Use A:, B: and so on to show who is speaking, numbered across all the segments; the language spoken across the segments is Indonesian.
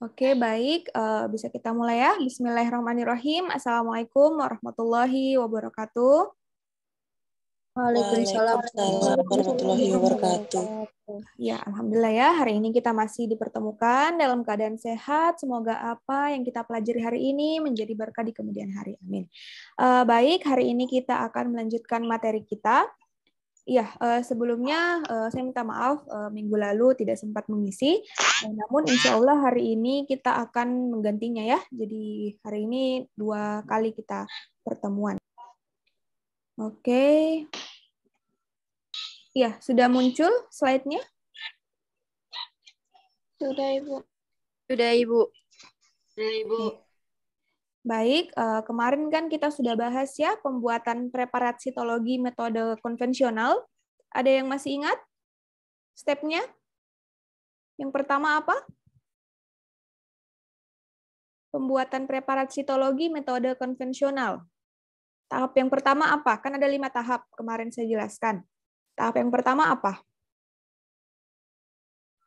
A: Oke, baik. Uh, bisa kita mulai ya. Bismillahirrahmanirrahim. Assalamualaikum warahmatullahi wabarakatuh. Waalaikumsalam
B: warahmatullahi wabarakatuh.
A: Ya, Alhamdulillah ya. Hari ini kita masih dipertemukan dalam keadaan sehat. Semoga apa yang kita pelajari hari ini menjadi berkah di kemudian hari. Amin. Uh, baik, hari ini kita akan melanjutkan materi kita Iya, uh, sebelumnya uh, saya minta maaf uh, minggu lalu tidak sempat mengisi, namun insya Allah hari ini kita akan menggantinya ya. Jadi hari ini dua kali kita pertemuan. Oke, okay. ya sudah muncul slide-nya? Sudah ibu. Sudah ibu. Sudah ibu. Baik, eh, kemarin kan kita sudah bahas ya pembuatan preparat sitologi metode konvensional. Ada yang masih ingat stepnya?
C: Yang pertama apa?
A: Pembuatan preparat sitologi metode konvensional. Tahap yang pertama apa? Kan ada lima tahap kemarin saya jelaskan. Tahap yang pertama apa?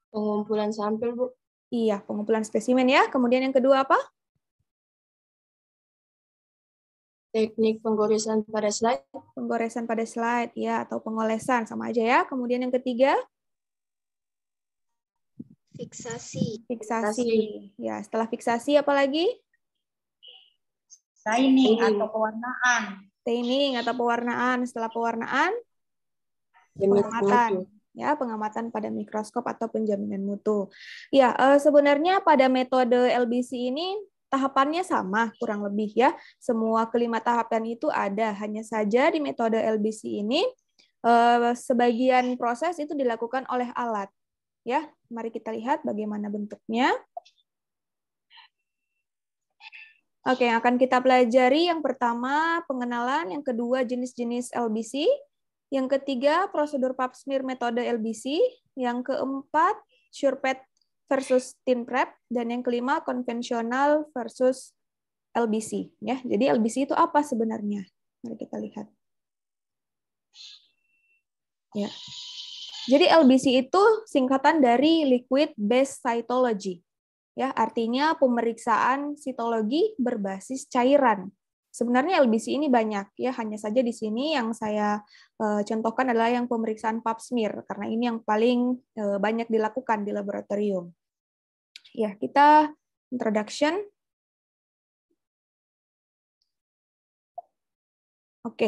A: Pengumpulan sampel, Bu. Iya, pengumpulan spesimen ya. Kemudian yang kedua apa? teknik penggoresan pada slide. Penggoresan pada slide, ya, atau pengolesan, sama aja ya. Kemudian yang ketiga?
D: Fiksasi.
A: Fiksasi. fiksasi. Ya, setelah fiksasi apa lagi? Staining atau pewarnaan. Staining atau pewarnaan. Setelah pewarnaan?
B: Pengamatan.
A: Ya, pengamatan pada mikroskop atau penjaminan mutu. Ya, eh, sebenarnya pada metode LBC ini Tahapannya sama kurang lebih ya. Semua kelima tahapan itu ada, hanya saja di metode LBC ini eh, sebagian proses itu dilakukan oleh alat. Ya, mari kita lihat bagaimana bentuknya. Oke, yang akan kita pelajari yang pertama pengenalan, yang kedua jenis-jenis LBC, yang ketiga prosedur pap smear metode LBC, yang keempat surepet versus tin prep dan yang kelima konvensional versus LBC ya. Jadi LBC itu apa sebenarnya? Mari kita lihat. Ya. Jadi LBC itu singkatan dari liquid based cytology. Ya, artinya pemeriksaan sitologi berbasis cairan. Sebenarnya LBC ini banyak ya, hanya saja di sini yang saya eh, contohkan adalah yang pemeriksaan pap smear karena ini yang paling eh, banyak dilakukan di laboratorium. Ya, kita introduction. Oke,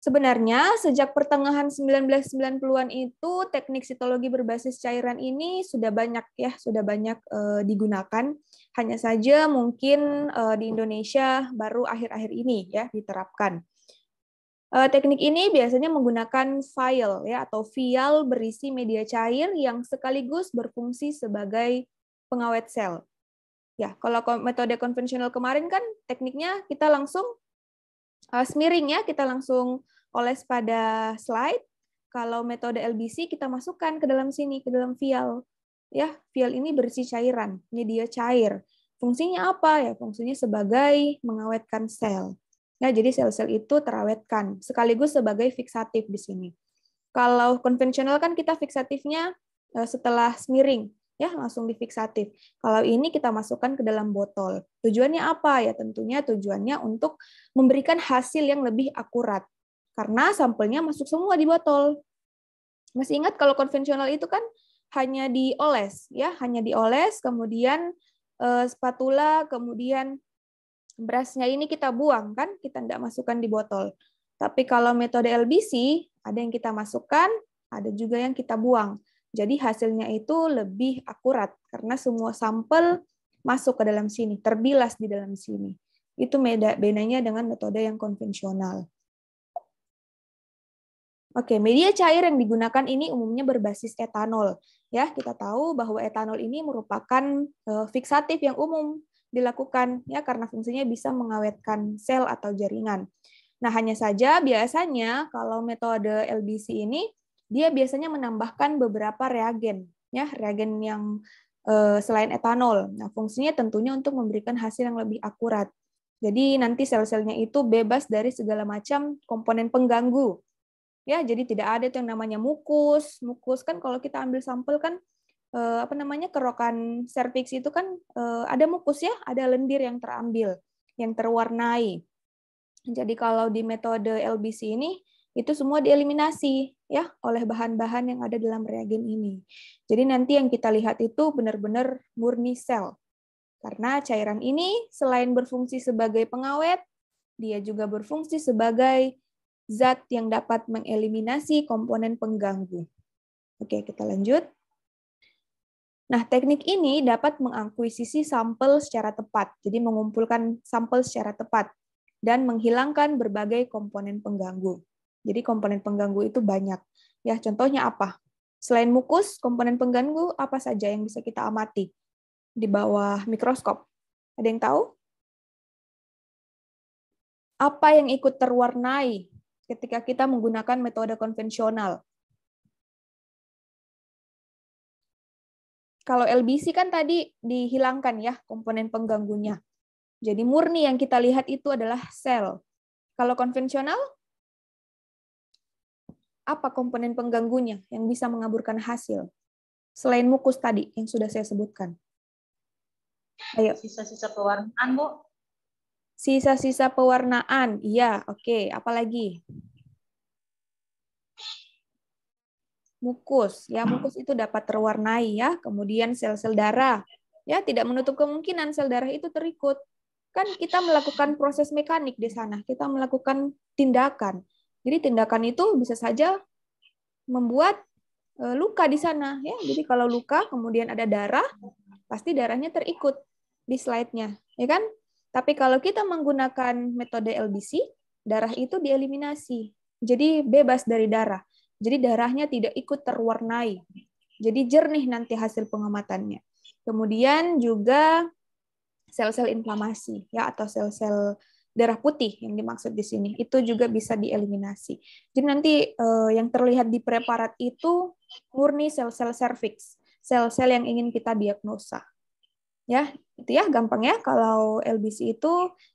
A: Sebenarnya, sejak pertengahan 1990-an itu, teknik sitologi berbasis cairan ini sudah banyak ya, sudah banyak e, digunakan. Hanya saja mungkin e, di Indonesia baru akhir-akhir ini ya diterapkan. E, teknik ini biasanya menggunakan vial ya atau vial berisi media cair yang sekaligus berfungsi sebagai pengawet sel. Ya, kalau metode konvensional kemarin kan tekniknya kita langsung Eh, ya kita langsung oles pada slide. Kalau metode LBC kita masukkan ke dalam sini, ke dalam vial. Ya, vial ini berisi cairan, ini dia cair. Fungsinya apa? Ya, fungsinya sebagai mengawetkan sel. Ya, jadi sel-sel itu terawetkan, sekaligus sebagai fiksatif di sini. Kalau konvensional kan kita fiksatifnya eh, setelah smearing, ya langsung difiksatif. Kalau ini kita masukkan ke dalam botol. Tujuannya apa? Ya tentunya tujuannya untuk memberikan hasil yang lebih akurat. Karena sampelnya masuk semua di botol. Masih ingat kalau konvensional itu kan hanya dioles, ya, hanya dioles, kemudian eh, spatula, kemudian berasnya ini kita buang kan, kita tidak masukkan di botol. Tapi kalau metode LBC ada yang kita masukkan, ada juga yang kita buang. Jadi hasilnya itu lebih akurat karena semua sampel masuk ke dalam sini, terbilas di dalam sini. Itu beda bedanya dengan metode yang konvensional. Oke, media cair yang digunakan ini umumnya berbasis etanol. Ya, kita tahu bahwa etanol ini merupakan eh, fiksatif yang umum dilakukan ya karena fungsinya bisa mengawetkan sel atau jaringan. Nah, hanya saja biasanya kalau metode LBC ini dia biasanya menambahkan beberapa reagen, ya reagen yang eh, selain etanol. Nah, fungsinya tentunya untuk memberikan hasil yang lebih akurat. Jadi nanti sel-selnya itu bebas dari segala macam komponen pengganggu. Ya, jadi tidak ada yang namanya mukus. Mukus kan kalau kita ambil sampel kan eh, apa namanya kerokan serviks itu kan eh, ada mukus ya, ada lendir yang terambil, yang terwarnai. Jadi kalau di metode LBC ini itu semua dieliminasi ya oleh bahan-bahan yang ada dalam reagen ini. Jadi nanti yang kita lihat itu benar-benar murni sel. Karena cairan ini selain berfungsi sebagai pengawet, dia juga berfungsi sebagai zat yang dapat mengeliminasi komponen pengganggu. Oke, kita lanjut. Nah, teknik ini dapat mengakuisisi sampel secara tepat, jadi mengumpulkan sampel secara tepat dan menghilangkan berbagai komponen pengganggu. Jadi komponen pengganggu itu banyak. Ya, contohnya apa? Selain mukus, komponen pengganggu apa saja yang bisa kita amati di bawah mikroskop? Ada yang tahu? Apa yang ikut terwarnai ketika kita menggunakan metode konvensional? Kalau LBC kan tadi dihilangkan ya komponen pengganggunya. Jadi murni yang kita lihat itu adalah sel. Kalau konvensional, apa komponen pengganggunya yang bisa mengaburkan hasil selain mukus tadi yang sudah saya sebutkan. Ayo.
E: Sisa-sisa pewarnaan, Bu.
A: Sisa-sisa pewarnaan. Iya, oke. Okay. Apalagi? Mukus. Ya, mukus itu dapat terwarnai ya. Kemudian sel-sel darah. Ya, tidak menutup kemungkinan sel darah itu terikut. Kan kita melakukan proses mekanik di sana. Kita melakukan tindakan jadi tindakan itu bisa saja membuat e, luka di sana ya. Jadi kalau luka kemudian ada darah, pasti darahnya terikut di slide-nya, ya kan? Tapi kalau kita menggunakan metode LBC, darah itu dieliminasi. Jadi bebas dari darah. Jadi darahnya tidak ikut terwarnai. Jadi jernih nanti hasil pengamatannya. Kemudian juga sel-sel inflamasi ya atau sel-sel darah putih yang dimaksud di sini itu juga bisa dieliminasi. Jadi nanti eh, yang terlihat di preparat itu murni sel-sel serviks, sel-sel yang ingin kita diagnosa. Ya, itu ya gampang ya kalau LBC itu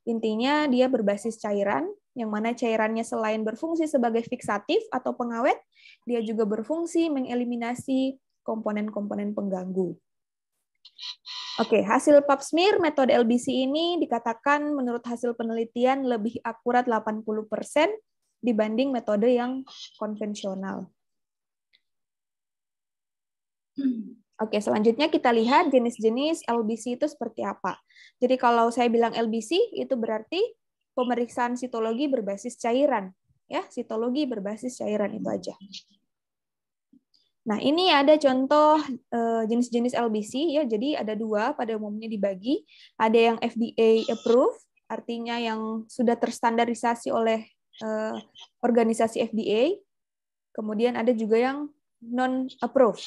A: intinya dia berbasis cairan yang mana cairannya selain berfungsi sebagai fiksatif atau pengawet, dia juga berfungsi mengeliminasi komponen-komponen pengganggu. Oke, hasil pap smear metode LBC ini dikatakan menurut hasil penelitian lebih akurat 80% dibanding metode yang konvensional. Oke, selanjutnya kita lihat jenis-jenis LBC itu seperti apa. Jadi kalau saya bilang LBC itu berarti pemeriksaan sitologi berbasis cairan, ya, sitologi berbasis cairan itu aja. Nah, ini ada contoh eh, jenis-jenis LBC ya. Jadi ada dua pada umumnya dibagi. Ada yang FDA approved, artinya yang sudah terstandarisasi oleh eh, organisasi FDA. Kemudian ada juga yang non approved.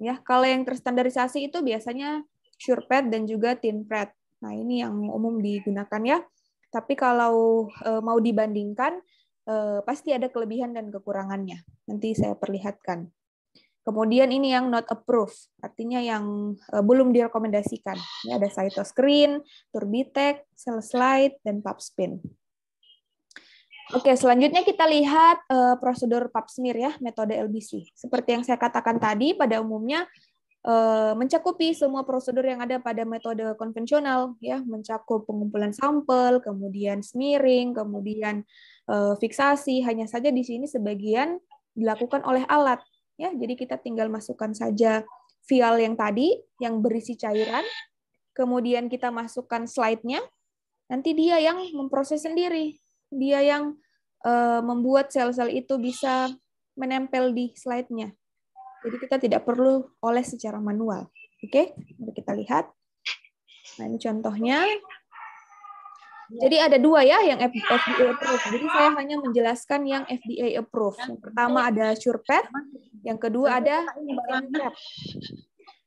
A: Ya, kalau yang terstandarisasi itu biasanya SurePet dan juga TINPRET. Nah, ini yang umum digunakan ya. Tapi kalau eh, mau dibandingkan pasti ada kelebihan dan kekurangannya. Nanti saya perlihatkan. Kemudian ini yang not approved, artinya yang eh, belum direkomendasikan. Ini ada cytoscreen, turbitek, cell slide, dan pap spin. Oke, selanjutnya kita lihat uh, prosedur pap smear ya, metode LBC. Seperti yang saya katakan tadi, pada umumnya uh, mencakupi semua prosedur yang ada pada metode konvensional ya, mencakup pengumpulan sampel, kemudian smearing, kemudian uh, fiksasi. Hanya saja di sini sebagian dilakukan oleh alat ya jadi kita tinggal masukkan saja vial yang tadi yang berisi cairan kemudian kita masukkan slide-nya nanti dia yang memproses sendiri dia yang uh, membuat sel-sel itu bisa menempel di slide-nya jadi kita tidak perlu oles secara manual oke mari kita lihat nah ini contohnya jadi ada dua ya yang FDA approved. Jadi saya hanya menjelaskan yang FDA approved. Yang pertama ada SurePet, yang kedua ada BioNTech.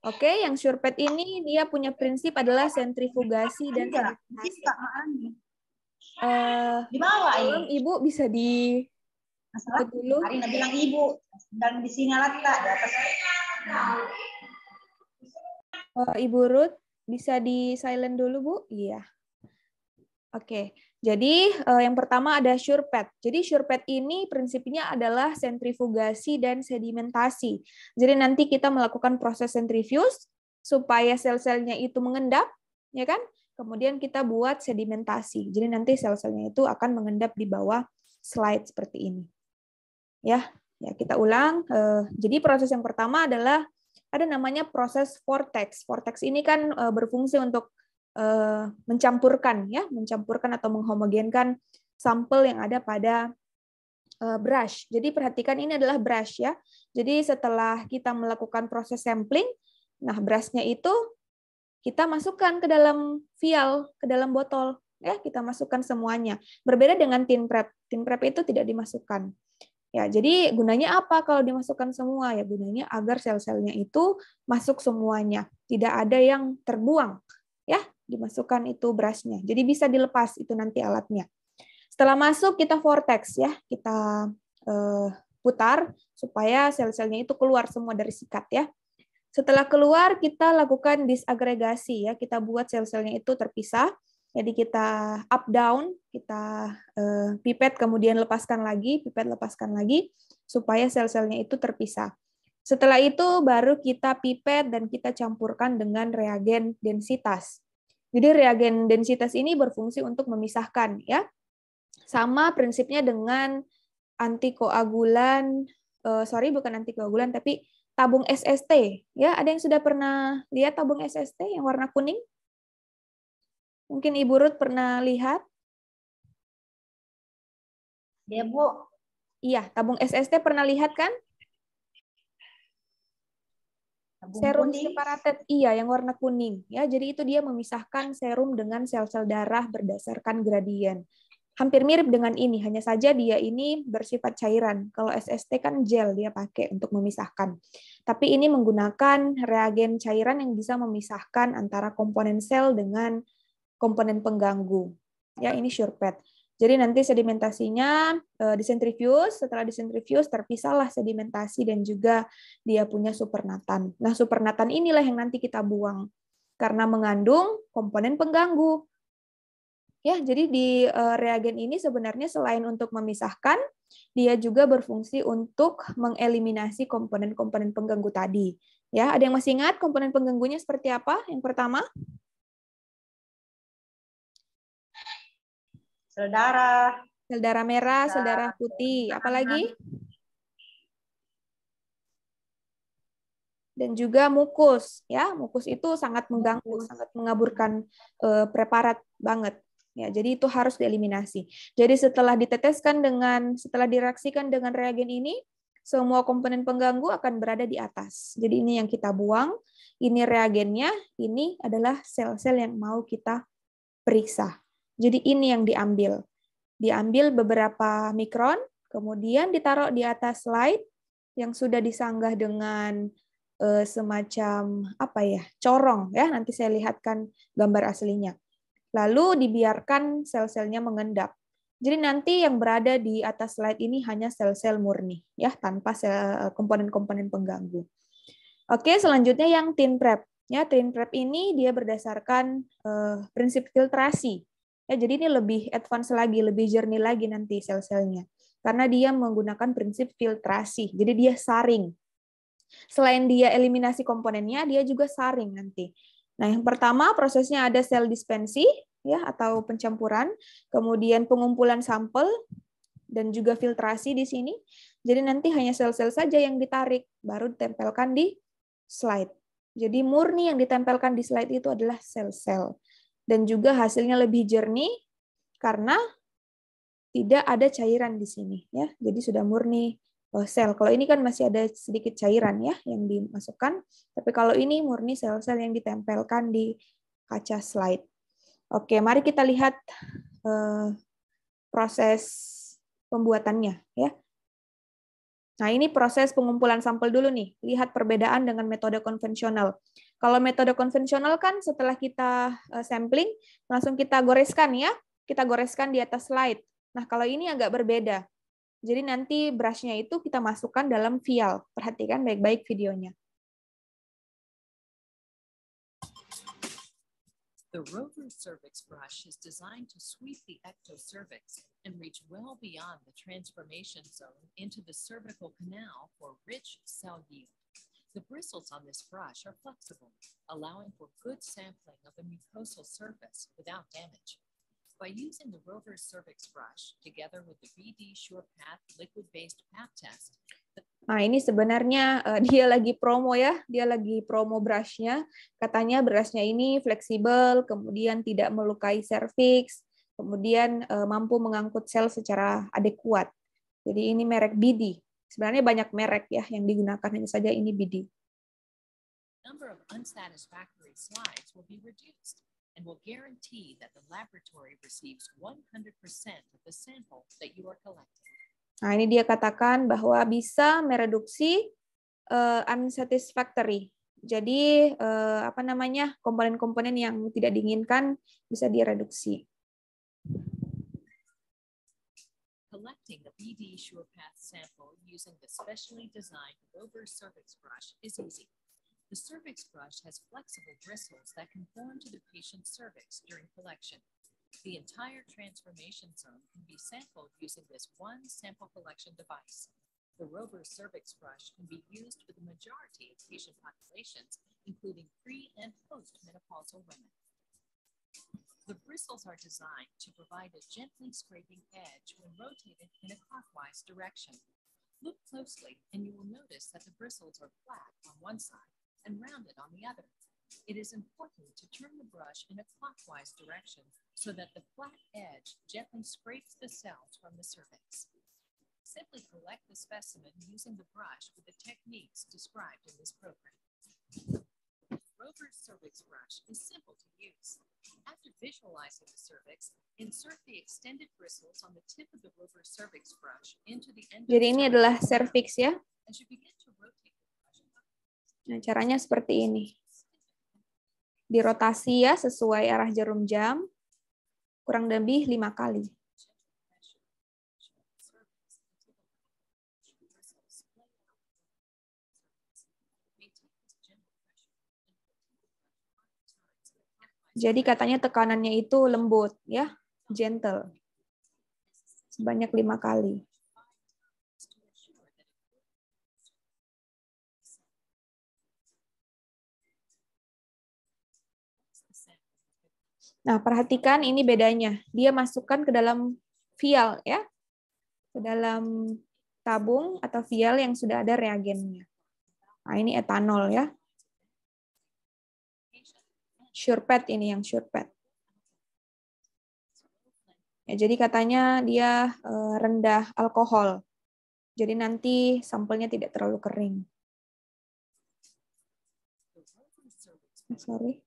A: Oke, yang SurePet ini dia punya prinsip adalah sentrifugasi dan iya,
E: sentrifugasi.
A: Uh, di bawah Ibu bisa di Masalah, dulu. Arina bilang ibu dan di sini alat tak di atas. Eh, ibu Ruth bisa di silent dulu Bu? Iya. Oke, jadi eh, yang pertama ada surepet. Jadi surepet ini prinsipnya adalah sentrifugasi dan sedimentasi. Jadi nanti kita melakukan proses sentrifuse supaya sel-selnya itu mengendap, ya kan? Kemudian kita buat sedimentasi. Jadi nanti sel-selnya itu akan mengendap di bawah slide seperti ini. Ya, ya kita ulang. Eh, jadi proses yang pertama adalah ada namanya proses vortex. Vortex ini kan eh, berfungsi untuk Eh, mencampurkan ya, mencampurkan atau menghomogenkan sampel yang ada pada eh, brush. Jadi perhatikan ini adalah brush ya. Jadi setelah kita melakukan proses sampling, nah brushnya itu kita masukkan ke dalam vial, ke dalam botol ya, kita masukkan semuanya. Berbeda dengan tin prep. Tin prep itu tidak dimasukkan. Ya, jadi gunanya apa kalau dimasukkan semua? Ya, gunanya agar sel-selnya itu masuk semuanya, tidak ada yang terbuang. Ya, dimasukkan itu brushnya. Jadi bisa dilepas itu nanti alatnya. Setelah masuk kita vortex ya, kita eh, putar supaya sel-selnya itu keluar semua dari sikat ya. Setelah keluar kita lakukan disagregasi ya, kita buat sel-selnya itu terpisah. Jadi kita up down, kita eh, pipet kemudian lepaskan lagi, pipet lepaskan lagi supaya sel-selnya itu terpisah. Setelah itu baru kita pipet dan kita campurkan dengan reagen densitas. Jadi reagen densitas ini berfungsi untuk memisahkan ya. Sama prinsipnya dengan antikoagulan uh, sorry bukan antikoagulan tapi tabung SST ya. Ada yang sudah pernah lihat tabung SST yang warna kuning? Mungkin Ibu Ruth pernah lihat? Ya, Bu. Iya, tabung SST pernah lihat kan? serum kuning. separated iya yang warna kuning ya jadi itu dia memisahkan serum dengan sel-sel darah berdasarkan gradien hampir mirip dengan ini hanya saja dia ini bersifat cairan kalau SST kan gel dia pakai untuk memisahkan tapi ini menggunakan reagen cairan yang bisa memisahkan antara komponen sel dengan komponen pengganggu ya ini surepet jadi nanti sedimentasinya uh, eh, disentrifuse, setelah disentrifuse terpisahlah sedimentasi dan juga dia punya supernatan. Nah, supernatan inilah yang nanti kita buang karena mengandung komponen pengganggu. Ya, jadi di uh, reagen ini sebenarnya selain untuk memisahkan, dia juga berfungsi untuk mengeliminasi komponen-komponen pengganggu tadi. Ya, ada yang masih ingat komponen pengganggunya seperti apa? Yang pertama,
C: sel darah,
A: merah, sel putih, apalagi? Dan juga mukus, ya, mukus itu sangat mengganggu, sangat mengaburkan uh, preparat banget. Ya, jadi itu harus dieliminasi. Jadi setelah diteteskan dengan setelah direaksikan dengan reagen ini, semua komponen pengganggu akan berada di atas. Jadi ini yang kita buang, ini reagennya, ini adalah sel-sel yang mau kita periksa. Jadi ini yang diambil. Diambil beberapa mikron, kemudian ditaruh di atas slide yang sudah disanggah dengan eh, semacam apa ya corong ya nanti saya lihatkan gambar aslinya lalu dibiarkan sel-selnya mengendap jadi nanti yang berada di atas slide ini hanya sel-sel murni ya tanpa eh, komponen-komponen pengganggu oke selanjutnya yang tin prep ya tin prep ini dia berdasarkan eh, prinsip filtrasi Ya, jadi ini lebih advance lagi, lebih jernih lagi nanti sel-selnya. Karena dia menggunakan prinsip filtrasi. Jadi dia saring. Selain dia eliminasi komponennya, dia juga saring nanti. Nah, yang pertama prosesnya ada sel dispensi ya atau pencampuran, kemudian pengumpulan sampel dan juga filtrasi di sini. Jadi nanti hanya sel-sel saja yang ditarik baru ditempelkan di slide. Jadi murni yang ditempelkan di slide itu adalah sel-sel dan juga hasilnya lebih jernih karena tidak ada cairan di sini ya. Jadi sudah murni eh, sel. Kalau ini kan masih ada sedikit cairan ya yang dimasukkan, tapi kalau ini murni sel-sel yang ditempelkan di kaca slide. Oke, mari kita lihat uh, proses pembuatannya ya. Nah, ini proses pengumpulan sampel dulu nih. Lihat perbedaan dengan metode konvensional. Kalau metode konvensional kan setelah kita eh, sampling, langsung kita goreskan ya. Kita goreskan di atas slide. Nah, kalau ini agak berbeda. Jadi nanti brushnya itu kita masukkan dalam vial. Perhatikan baik-baik videonya.
D: The rover cervix brush is designed to sweep the ectocervix and reach well beyond the transformation zone into the cervical canal for rich cell yield. The bristles on this brush are flexible, allowing for good sampling of the mucosal surface without damage. By using the rover cervix brush together with the BD SurePath liquid-based pap test,
A: Nah, ini sebenarnya uh, dia lagi promo ya, dia lagi promo brushnya. Katanya brushnya ini fleksibel, kemudian tidak melukai cervix, kemudian uh, mampu mengangkut sel secara adekuat. Jadi ini merek BD. Sebenarnya banyak merek ya yang digunakan, hanya saja ini BD. Number Nah, ini dia katakan bahwa bisa mereduksi uh, unsatisfactory. Jadi, uh, apa namanya, komponen-komponen yang tidak diinginkan bisa direduksi.
D: Collecting a PD SurePath sample using the specially designed Rover cervix brush is easy. The cervix brush has flexible bristles that conform to the patient's cervix during collection. The entire transformation zone can be sampled using this one sample collection device. The rover cervix brush can be used for the majority of patient populations, including pre and post menopausal women. The bristles are designed to provide a gently scraping edge when rotated in a clockwise direction. Look closely and you will notice that the bristles are flat on one side and rounded on the other. It is important to turn the brush in a clockwise direction so that the flat edge gently scrapes the cells from the cervix. Simply collect the specimen using the brush with the techniques described in this program. Rover's cervix brush is simple to use. After visualizing the cervix, insert the extended bristles on the tip of the Rover's cervix brush into the end. Jadi ini adalah
A: cervix ya. Nah, caranya seperti ini. Dirotasi ya sesuai arah jarum jam. kurang lebih lima kali. Jadi katanya tekanannya itu lembut ya, gentle. Sebanyak lima kali. Nah, perhatikan ini bedanya. Dia masukkan ke dalam vial ya. Ke dalam tabung atau vial yang sudah ada reagennya. Nah, ini etanol ya. Surepet ini yang surepet. Ya, jadi katanya dia eh, rendah alkohol. Jadi nanti sampelnya tidak terlalu kering. Sorry.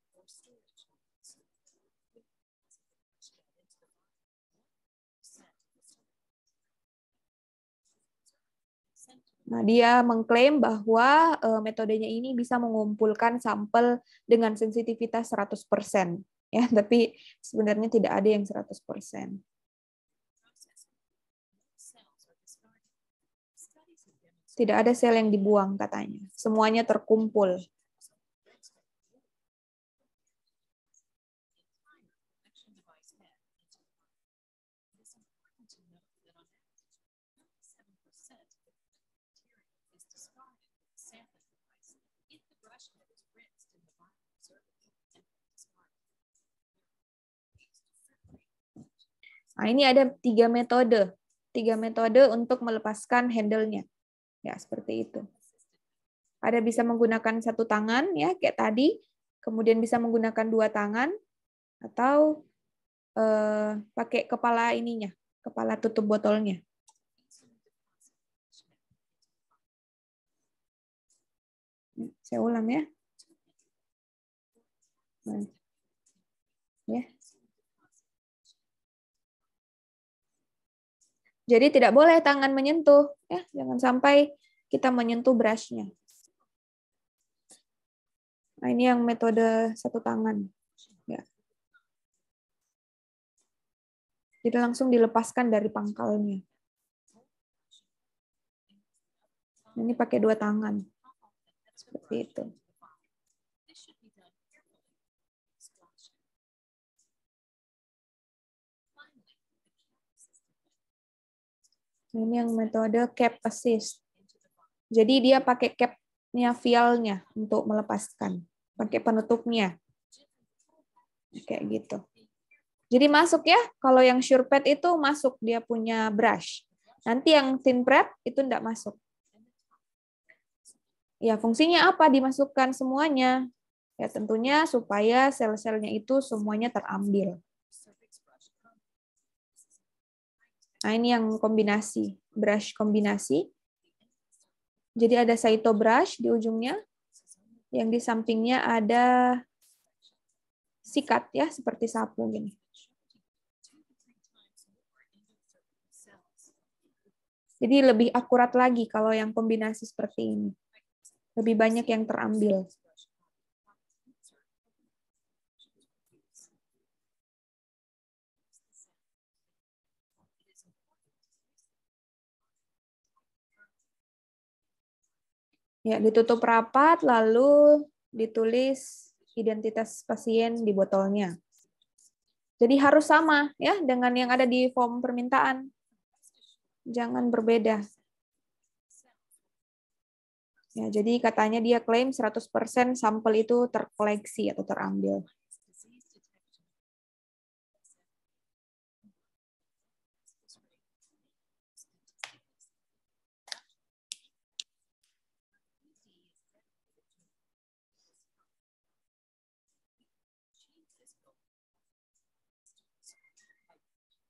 A: Nah, dia mengklaim bahwa e, metodenya ini bisa mengumpulkan sampel dengan sensitivitas 100%. Ya, tapi sebenarnya tidak ada yang 100%. Tidak ada sel yang dibuang katanya. Semuanya terkumpul. Nah, ini ada tiga metode, tiga metode untuk melepaskan handle-nya. Ya, seperti itu. Ada bisa menggunakan satu tangan, ya, kayak tadi. Kemudian bisa menggunakan dua tangan, atau eh, pakai kepala ininya, kepala tutup botolnya. saya ulang ya. Ya. Jadi tidak boleh tangan menyentuh, ya. Jangan sampai kita menyentuh brushnya. Nah, ini yang metode satu tangan. Ya. Jadi langsung dilepaskan dari pangkalnya. Ini pakai dua tangan. Seperti itu. Nah, ini yang metode cap assist. Jadi dia pakai capnya vialnya untuk melepaskan, pakai penutupnya. Kayak gitu. Jadi masuk ya, kalau yang surepet itu masuk dia punya brush. Nanti yang thin prep itu tidak masuk. Ya, fungsinya apa? Dimasukkan semuanya. Ya, tentunya supaya sel-selnya itu semuanya terambil. Nah, ini yang kombinasi, brush kombinasi. Jadi ada saito brush di ujungnya, yang di sampingnya ada sikat ya, seperti sapu gini. Jadi lebih akurat lagi kalau yang kombinasi seperti ini lebih banyak yang terambil. Ya, ditutup rapat lalu ditulis identitas pasien di botolnya. Jadi harus sama ya dengan yang ada di form permintaan. Jangan berbeda. Ya, jadi katanya dia klaim 100% sampel itu terkoleksi atau terambil.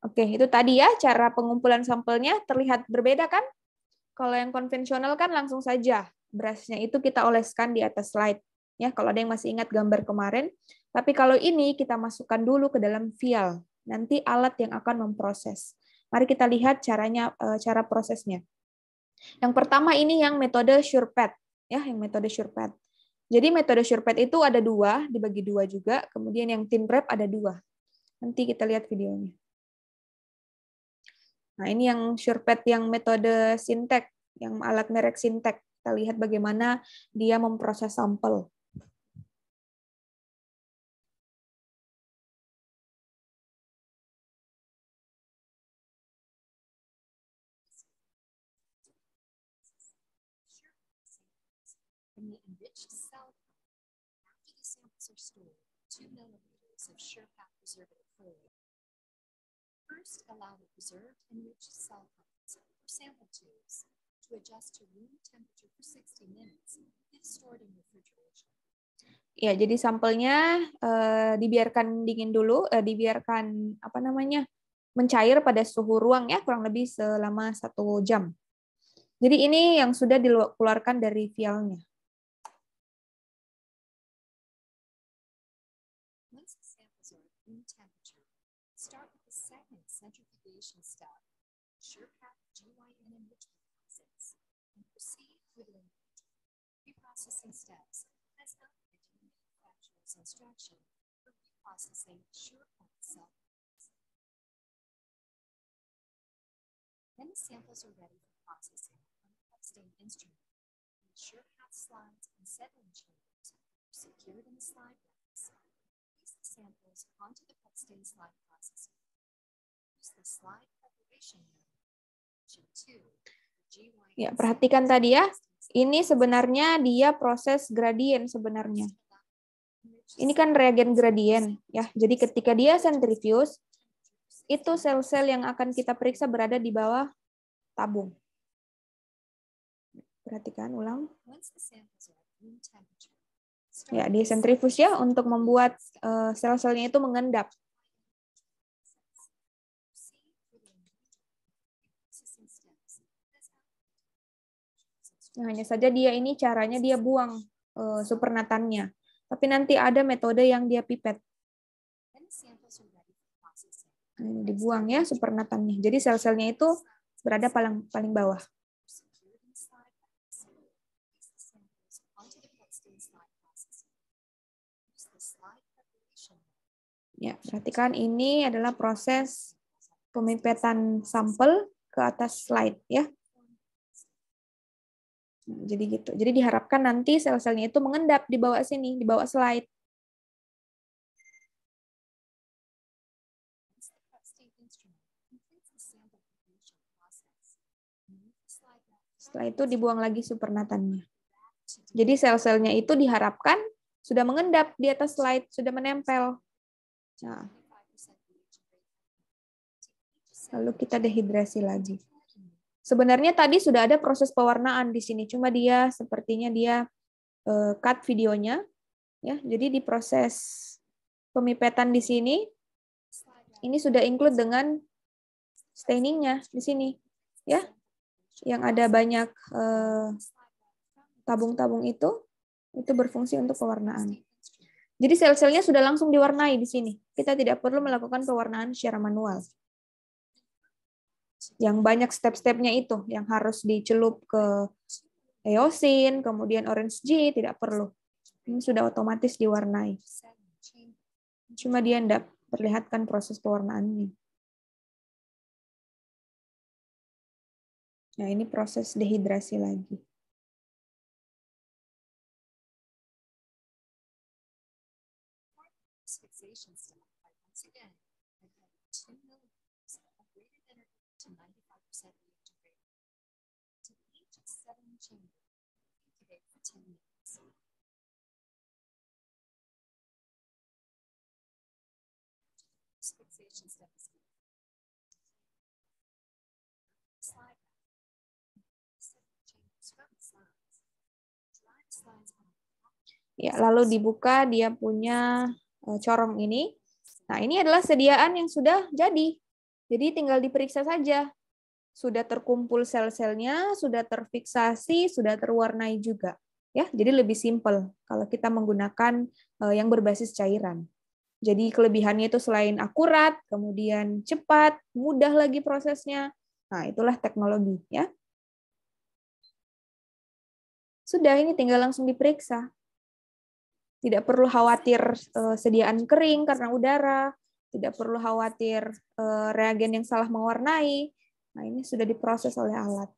A: Oke, itu tadi ya cara pengumpulan sampelnya terlihat berbeda kan? Kalau yang konvensional kan langsung saja berasnya itu kita oleskan di atas slide. Ya, kalau ada yang masih ingat gambar kemarin. Tapi kalau ini kita masukkan dulu ke dalam vial, nanti alat yang akan memproses. Mari kita lihat caranya eh, cara prosesnya. Yang pertama ini yang metode surepet ya, yang metode surepet. Jadi metode surepet itu ada dua, dibagi dua juga. Kemudian yang tin prep ada dua. Nanti kita lihat videonya. Nah, ini yang surepet yang metode sintek, yang alat merek sintek. Kita lihat bagaimana dia memproses sampel.
F: First, allow the preserved enriched cell contents for sample tubes to adjust to room temperature for 60 minutes if stored in refrigeration.
A: Ya, jadi sampelnya uh, dibiarkan dingin dulu, uh, dibiarkan apa namanya mencair pada suhu ruang ya kurang lebih selama satu jam. Jadi ini yang sudah dikeluarkan dari vialnya.
C: processing SharePoint samples. When the samples are ready for processing, uncrusting instrument, ensure
F: path slides and settling chambers are secured in the slide racks. Place the samples onto the Pepstein slide processor. Use the slide preparation mode, option 2, GY.
A: Ya, perhatikan tadi ya. Ini sebenarnya dia proses gradien sebenarnya ini kan reagen gradien ya. Jadi ketika dia sentrifus, itu sel-sel yang akan kita periksa berada di bawah tabung. Perhatikan ulang. Ya, di sentrifus ya untuk membuat eh, sel-selnya itu mengendap. Nah, hanya saja dia ini caranya dia buang uh, eh, supernatannya. Tapi nanti ada metode yang dia pipet. Nah, ini dibuang ya supernatannya. Jadi sel-selnya itu berada paling paling bawah. Ya, perhatikan ini adalah proses pemipetan sampel ke atas slide ya. Jadi gitu. Jadi diharapkan nanti sel-selnya itu mengendap di bawah sini, di bawah slide. Setelah itu dibuang lagi supernatannya. Jadi sel-selnya itu diharapkan sudah mengendap di atas slide, sudah menempel. Nah. Lalu kita dehidrasi lagi. Sebenarnya tadi sudah ada proses pewarnaan di sini, cuma dia sepertinya dia eh, cut videonya. Ya, jadi di proses pemipetan di sini, ini sudah include dengan stainingnya di sini, ya, yang ada banyak eh, tabung-tabung itu, itu berfungsi untuk pewarnaan. Jadi sel-selnya sudah langsung diwarnai di sini. Kita tidak perlu melakukan pewarnaan secara manual yang banyak step-stepnya itu yang harus dicelup ke eosin, kemudian orange G tidak perlu. Ini sudah otomatis diwarnai. Cuma dia tidak perlihatkan proses pewarnaannya.
C: Nah, ini proses dehidrasi lagi.
A: Ya, lalu dibuka dia punya eh, corong ini. Nah, ini adalah sediaan yang sudah jadi. Jadi tinggal diperiksa saja. Sudah terkumpul sel-selnya, sudah terfiksasi, sudah terwarnai juga. Ya, jadi lebih simpel kalau kita menggunakan eh, yang berbasis cairan. Jadi kelebihannya itu selain akurat, kemudian cepat, mudah lagi prosesnya. Nah, itulah teknologi ya. Sudah ini tinggal langsung diperiksa. Tidak perlu khawatir eh, sediaan kering karena udara, tidak perlu khawatir eh, reagen yang salah mewarnai. Nah, ini sudah diproses oleh alat.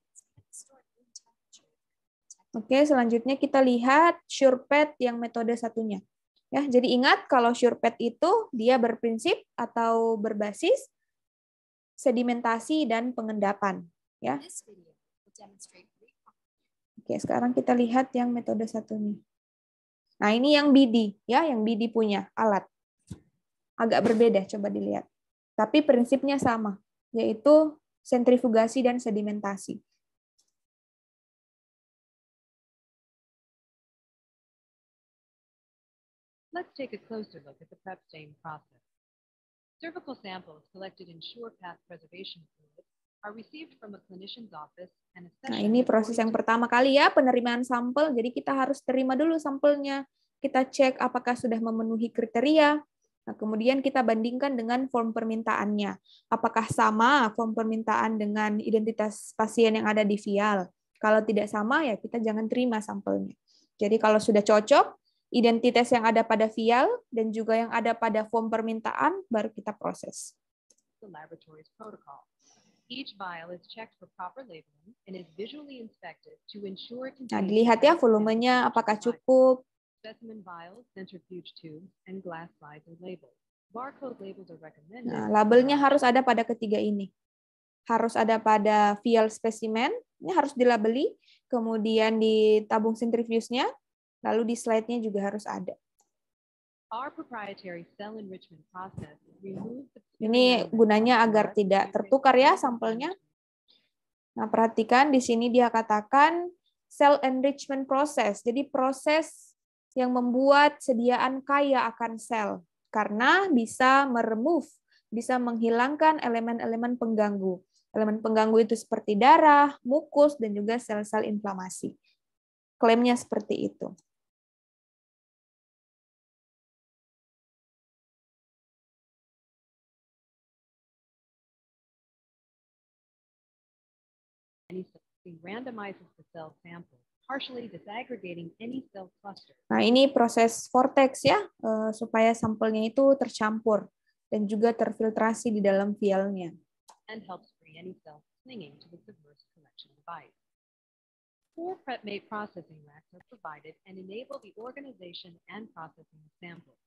A: Oke, selanjutnya kita lihat SurePet yang metode satunya. Ya, jadi ingat kalau SurePet itu dia berprinsip atau berbasis sedimentasi dan pengendapan, ya. Oke, sekarang kita lihat yang metode satunya. Nah, ini yang BD ya, yang BD punya alat agak berbeda coba dilihat. Tapi prinsipnya sama, yaitu
C: sentrifugasi dan sedimentasi.
E: Let's take a closer look at the prep stain process. Cervical samples collected in SurePath preservation fluid are received from a clinician's office and Nah, ini
A: proses yang pertama kali ya penerimaan sampel. Jadi kita harus terima dulu sampelnya. Kita cek apakah sudah memenuhi kriteria, Nah, kemudian kita bandingkan dengan form permintaannya. Apakah sama form permintaan dengan identitas pasien yang ada di vial? Kalau tidak sama, ya kita jangan terima sampelnya. Jadi kalau sudah cocok, identitas yang ada pada vial dan juga yang ada pada form permintaan, baru kita proses.
E: Nah, dilihat ya
A: volumenya apakah cukup,
E: Nah, labelnya
A: harus ada pada ketiga ini. Harus ada pada vial specimen, ini harus dilabeli, kemudian di tabung centrifuge-nya, lalu di slide-nya juga harus ada. ini gunanya agar tidak tertukar ya sampelnya. Nah, perhatikan di sini dia katakan cell enrichment process. Jadi proses yang membuat sediaan kaya akan sel karena bisa meremove, bisa menghilangkan elemen-elemen pengganggu. Elemen pengganggu itu seperti darah, mukus, dan juga sel-sel inflamasi. Klaimnya
C: seperti itu.
E: randomizes the cell sample partially disaggregating any cell cluster.
A: Nah, ini proses vortex ya, uh, supaya sampelnya itu tercampur dan juga terfiltrasi di dalam vialnya.
E: And helps free any cell clinging to the submerged collection device. Four prep prep-made processing racks are provided and enable the organization and processing of samples.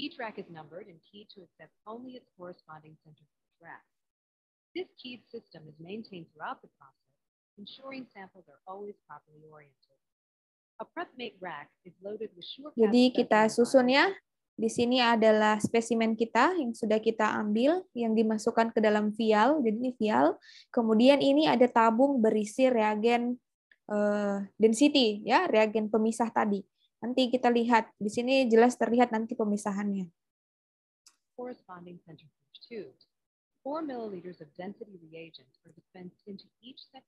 E: Each rack is numbered and keyed to accept only its corresponding centrifuge rack. This keyed system is maintained throughout the process ensuring samples are always properly oriented. A rack is loaded with sure. Jadi
A: kita susun ya. Di sini adalah spesimen kita yang sudah kita ambil, yang dimasukkan ke dalam vial. Jadi ini vial. Kemudian ini ada tabung berisi reagen uh, density, ya reagen pemisah tadi. Nanti kita lihat. Di sini jelas terlihat nanti pemisahannya.
E: Corresponding centrifuge tubes. 4 milliliters of density reagent are dispensed into each set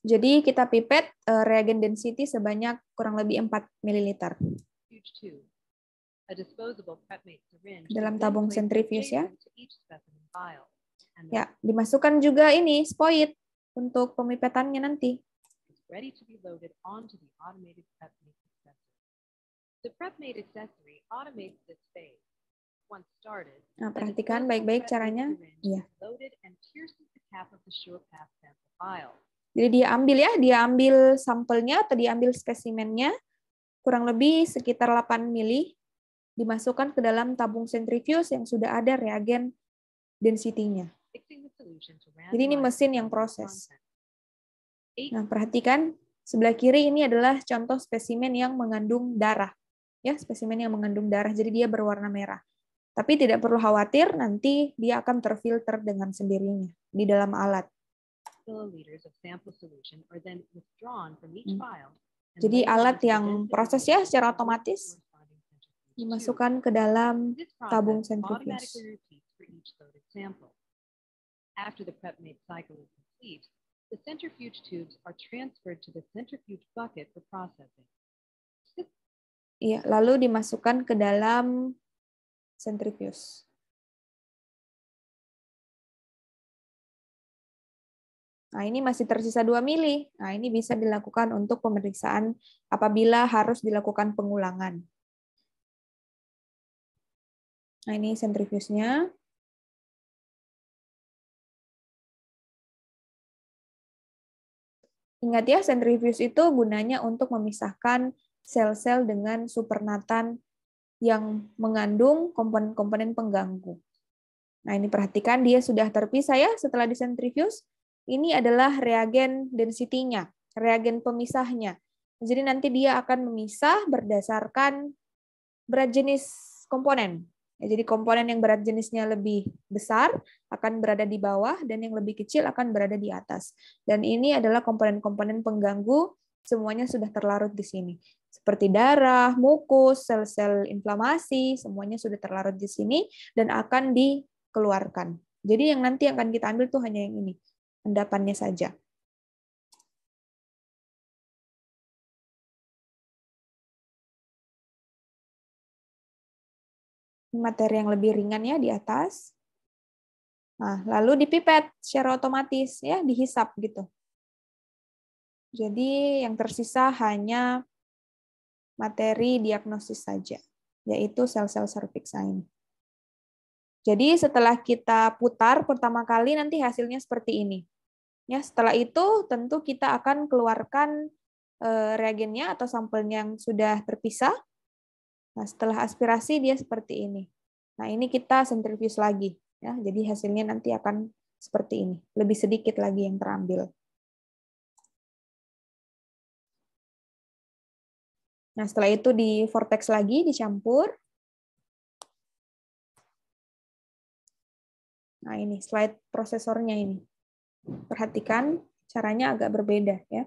A: jadi kita pipet uh, eh, reagen density sebanyak kurang lebih 4 ml.
E: Dalam tabung centrifuge
A: ya. Ya, dimasukkan juga ini spoit untuk pemipetannya nanti. Nah, perhatikan baik-baik caranya. Ya. Jadi dia ambil ya, dia ambil sampelnya atau diambil spesimennya kurang lebih sekitar 8 mili dimasukkan ke dalam tabung centrifuge yang sudah ada reagen density-nya. Jadi ini mesin yang proses. Nah, perhatikan sebelah kiri ini adalah contoh spesimen yang mengandung darah. Ya, spesimen yang mengandung darah. Jadi dia berwarna merah. Tapi tidak perlu khawatir, nanti dia akan terfilter dengan sendirinya di dalam alat
E: milliliters of sample solution are then withdrawn from each vial.
A: Hmm. Jadi alat yang proses ya secara otomatis dimasukkan ke dalam tabung sentrifuge.
E: After the prep-made cycle is complete, the centrifuge tubes are transferred to the centrifuge bucket for processing.
A: Iya, lalu dimasukkan ke dalam centrifuge. Nah, ini masih tersisa 2 mili. Nah, ini bisa dilakukan untuk pemeriksaan apabila harus dilakukan pengulangan. Nah, ini
C: centrifuge-nya
A: Ingat ya, sentrifuge itu gunanya untuk memisahkan sel-sel dengan supernatan yang mengandung komponen-komponen pengganggu. Nah, ini perhatikan dia sudah terpisah ya setelah disentrifuge ini adalah reagen density-nya, reagen pemisahnya. Jadi nanti dia akan memisah berdasarkan berat jenis komponen. Ya, jadi komponen yang berat jenisnya lebih besar akan berada di bawah dan yang lebih kecil akan berada di atas. Dan ini adalah komponen-komponen pengganggu semuanya sudah terlarut di sini. Seperti darah, mukus, sel-sel inflamasi, semuanya sudah terlarut di sini dan akan dikeluarkan. Jadi yang nanti akan kita ambil tuh hanya yang ini endapannya
C: saja. Materi yang lebih
A: ringan ya di atas. Nah, lalu dipipet secara otomatis ya, dihisap gitu. Jadi yang tersisa hanya materi diagnosis saja, yaitu sel-sel serviks ini. Jadi setelah kita putar pertama kali nanti hasilnya seperti ini. Ya, setelah itu tentu kita akan keluarkan eh, reagennya atau sampel yang sudah terpisah. Nah, setelah aspirasi dia seperti ini. Nah, ini kita sentrifuge lagi ya. Jadi hasilnya nanti akan seperti ini, lebih sedikit lagi yang
C: terambil. Nah, setelah itu di vortex lagi dicampur. Nah, ini slide prosesornya ini. Perhatikan caranya agak berbeda ya.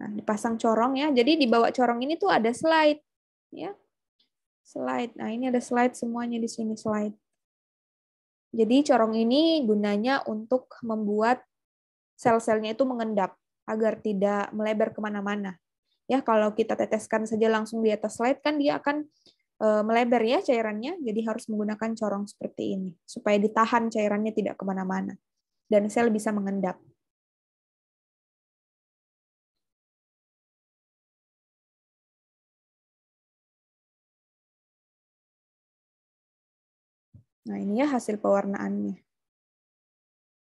A: Nah, dipasang corong ya. Jadi di bawah corong ini tuh ada slide ya. Slide. Nah, ini ada slide semuanya di sini slide. Jadi corong ini gunanya untuk membuat sel-selnya itu mengendap agar tidak melebar kemana-mana. Ya, kalau kita teteskan saja langsung di atas slide kan dia akan e, melebar ya cairannya, jadi harus menggunakan corong seperti ini supaya ditahan cairannya tidak kemana-mana dan sel bisa mengendap.
C: Nah, ini ya hasil pewarnaannya.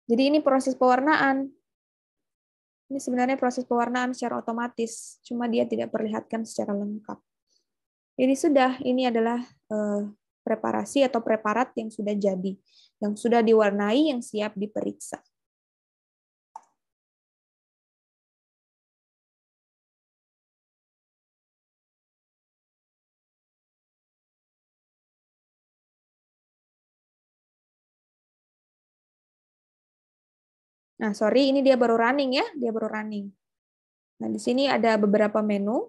A: Jadi ini proses pewarnaan. Ini sebenarnya proses pewarnaan secara otomatis, cuma dia tidak perlihatkan secara lengkap. Ini sudah, ini adalah uh, preparasi atau preparat yang sudah jadi, yang sudah diwarnai, yang
C: siap diperiksa.
A: Nah, sorry, ini dia baru running ya, dia baru running. Nah, di sini ada beberapa menu.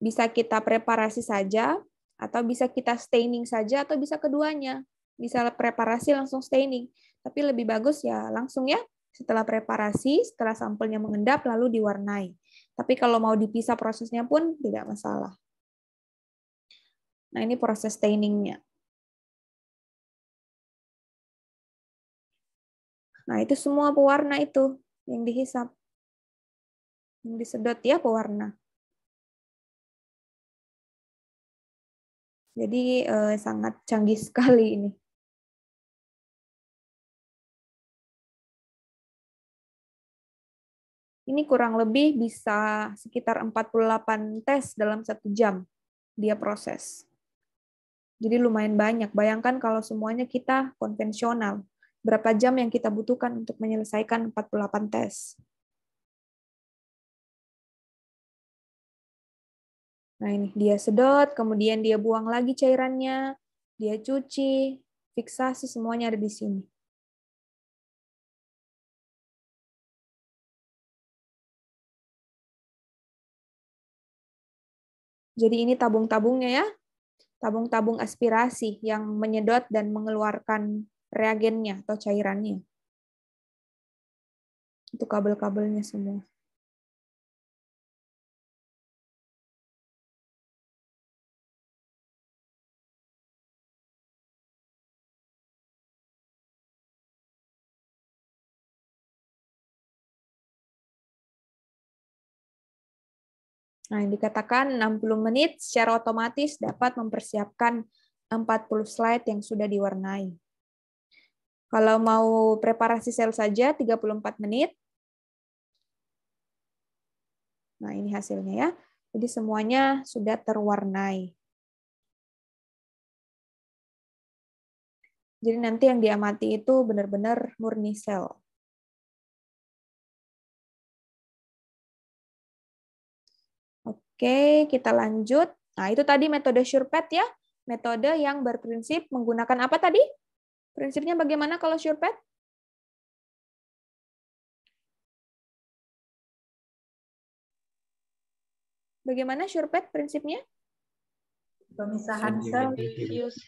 A: Bisa kita preparasi saja, atau bisa kita staining saja, atau bisa keduanya. Bisa preparasi langsung staining. Tapi lebih bagus ya langsung ya, setelah preparasi, setelah sampelnya mengendap, lalu diwarnai. Tapi kalau mau dipisah prosesnya pun tidak masalah. Nah, ini proses
C: stainingnya. Nah, itu semua pewarna itu yang dihisap. Yang disedot ya pewarna. Jadi eh, sangat canggih sekali ini. Ini kurang lebih bisa
A: sekitar 48 tes dalam satu jam dia proses. Jadi lumayan banyak. Bayangkan kalau semuanya kita konvensional berapa jam yang kita butuhkan untuk menyelesaikan 48 tes. Nah, ini dia sedot, kemudian dia buang lagi cairannya, dia cuci, fiksasi semuanya ada di sini. Jadi ini tabung-tabungnya ya. Tabung-tabung aspirasi yang menyedot dan mengeluarkan reagennya atau cairannya.
C: Itu kabel-kabelnya semua.
A: Nah, yang dikatakan 60 menit secara otomatis dapat mempersiapkan 40 slide yang sudah diwarnai. Kalau mau preparasi sel saja 34 menit. Nah, ini hasilnya ya. Jadi semuanya sudah terwarnai. Jadi nanti yang diamati itu benar-benar murni sel. Oke, kita lanjut. Nah, itu tadi metode SurePath ya. Metode yang berprinsip menggunakan apa tadi? Prinsipnya bagaimana kalau surepet? Bagaimana surepet prinsipnya? Pemisahan sel,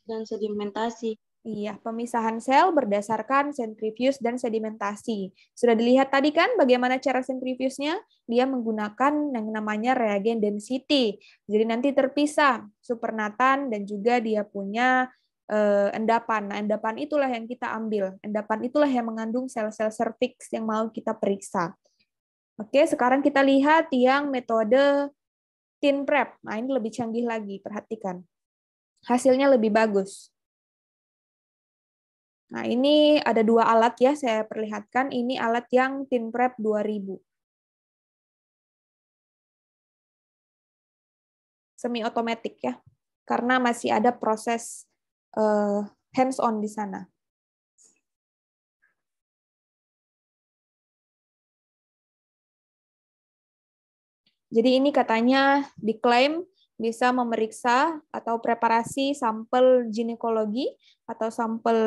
A: dan sedimentasi. Iya, pemisahan sel berdasarkan sentrifuge dan sedimentasi. Sudah dilihat tadi kan bagaimana cara sentrifuge-nya? Dia menggunakan yang namanya reagen density. Jadi nanti terpisah supernatan dan juga dia punya Eh, endapan. Nah, endapan itulah yang kita ambil. Endapan itulah yang mengandung sel-sel serviks yang mau kita periksa. Oke, sekarang kita lihat yang metode tin prep. Nah, ini lebih canggih lagi, perhatikan. Hasilnya lebih bagus. Nah, ini ada dua alat ya, saya perlihatkan. Ini alat yang tin prep 2000.
C: Semi otomatik ya, karena masih ada proses uh, hands on di sana.
A: Jadi ini katanya diklaim bisa memeriksa atau preparasi sampel ginekologi atau sampel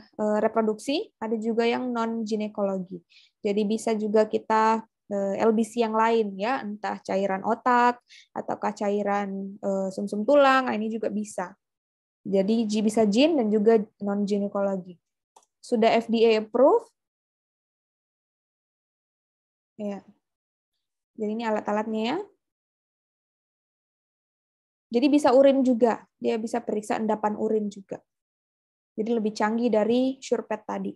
A: eh, reproduksi, ada juga yang non ginekologi. Jadi bisa juga kita eh, LBC yang lain ya, entah cairan otak ataukah cairan sumsum -sum tulang, nah, ini juga bisa. Jadi bisa gin dan juga non ginekologi. Sudah FDA approve.
C: Ya. Jadi ini alat-alatnya
A: ya. Jadi bisa urin juga, dia bisa periksa endapan urin juga. Jadi lebih canggih dari surepet tadi.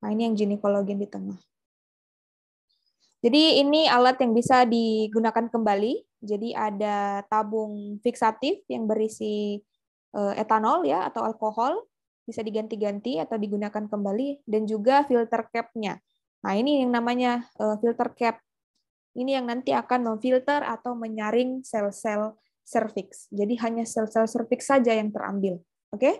A: Nah, ini yang ginekologi yang di tengah. Jadi ini alat yang bisa digunakan kembali. Jadi ada tabung fiksatif yang berisi Eh, etanol ya atau alkohol bisa diganti-ganti atau digunakan kembali dan juga filter capnya. Nah ini yang namanya eh, filter cap. Ini yang nanti akan memfilter atau menyaring sel-sel serviks. Jadi hanya sel-sel serviks saja yang
C: terambil. Oke? Okay?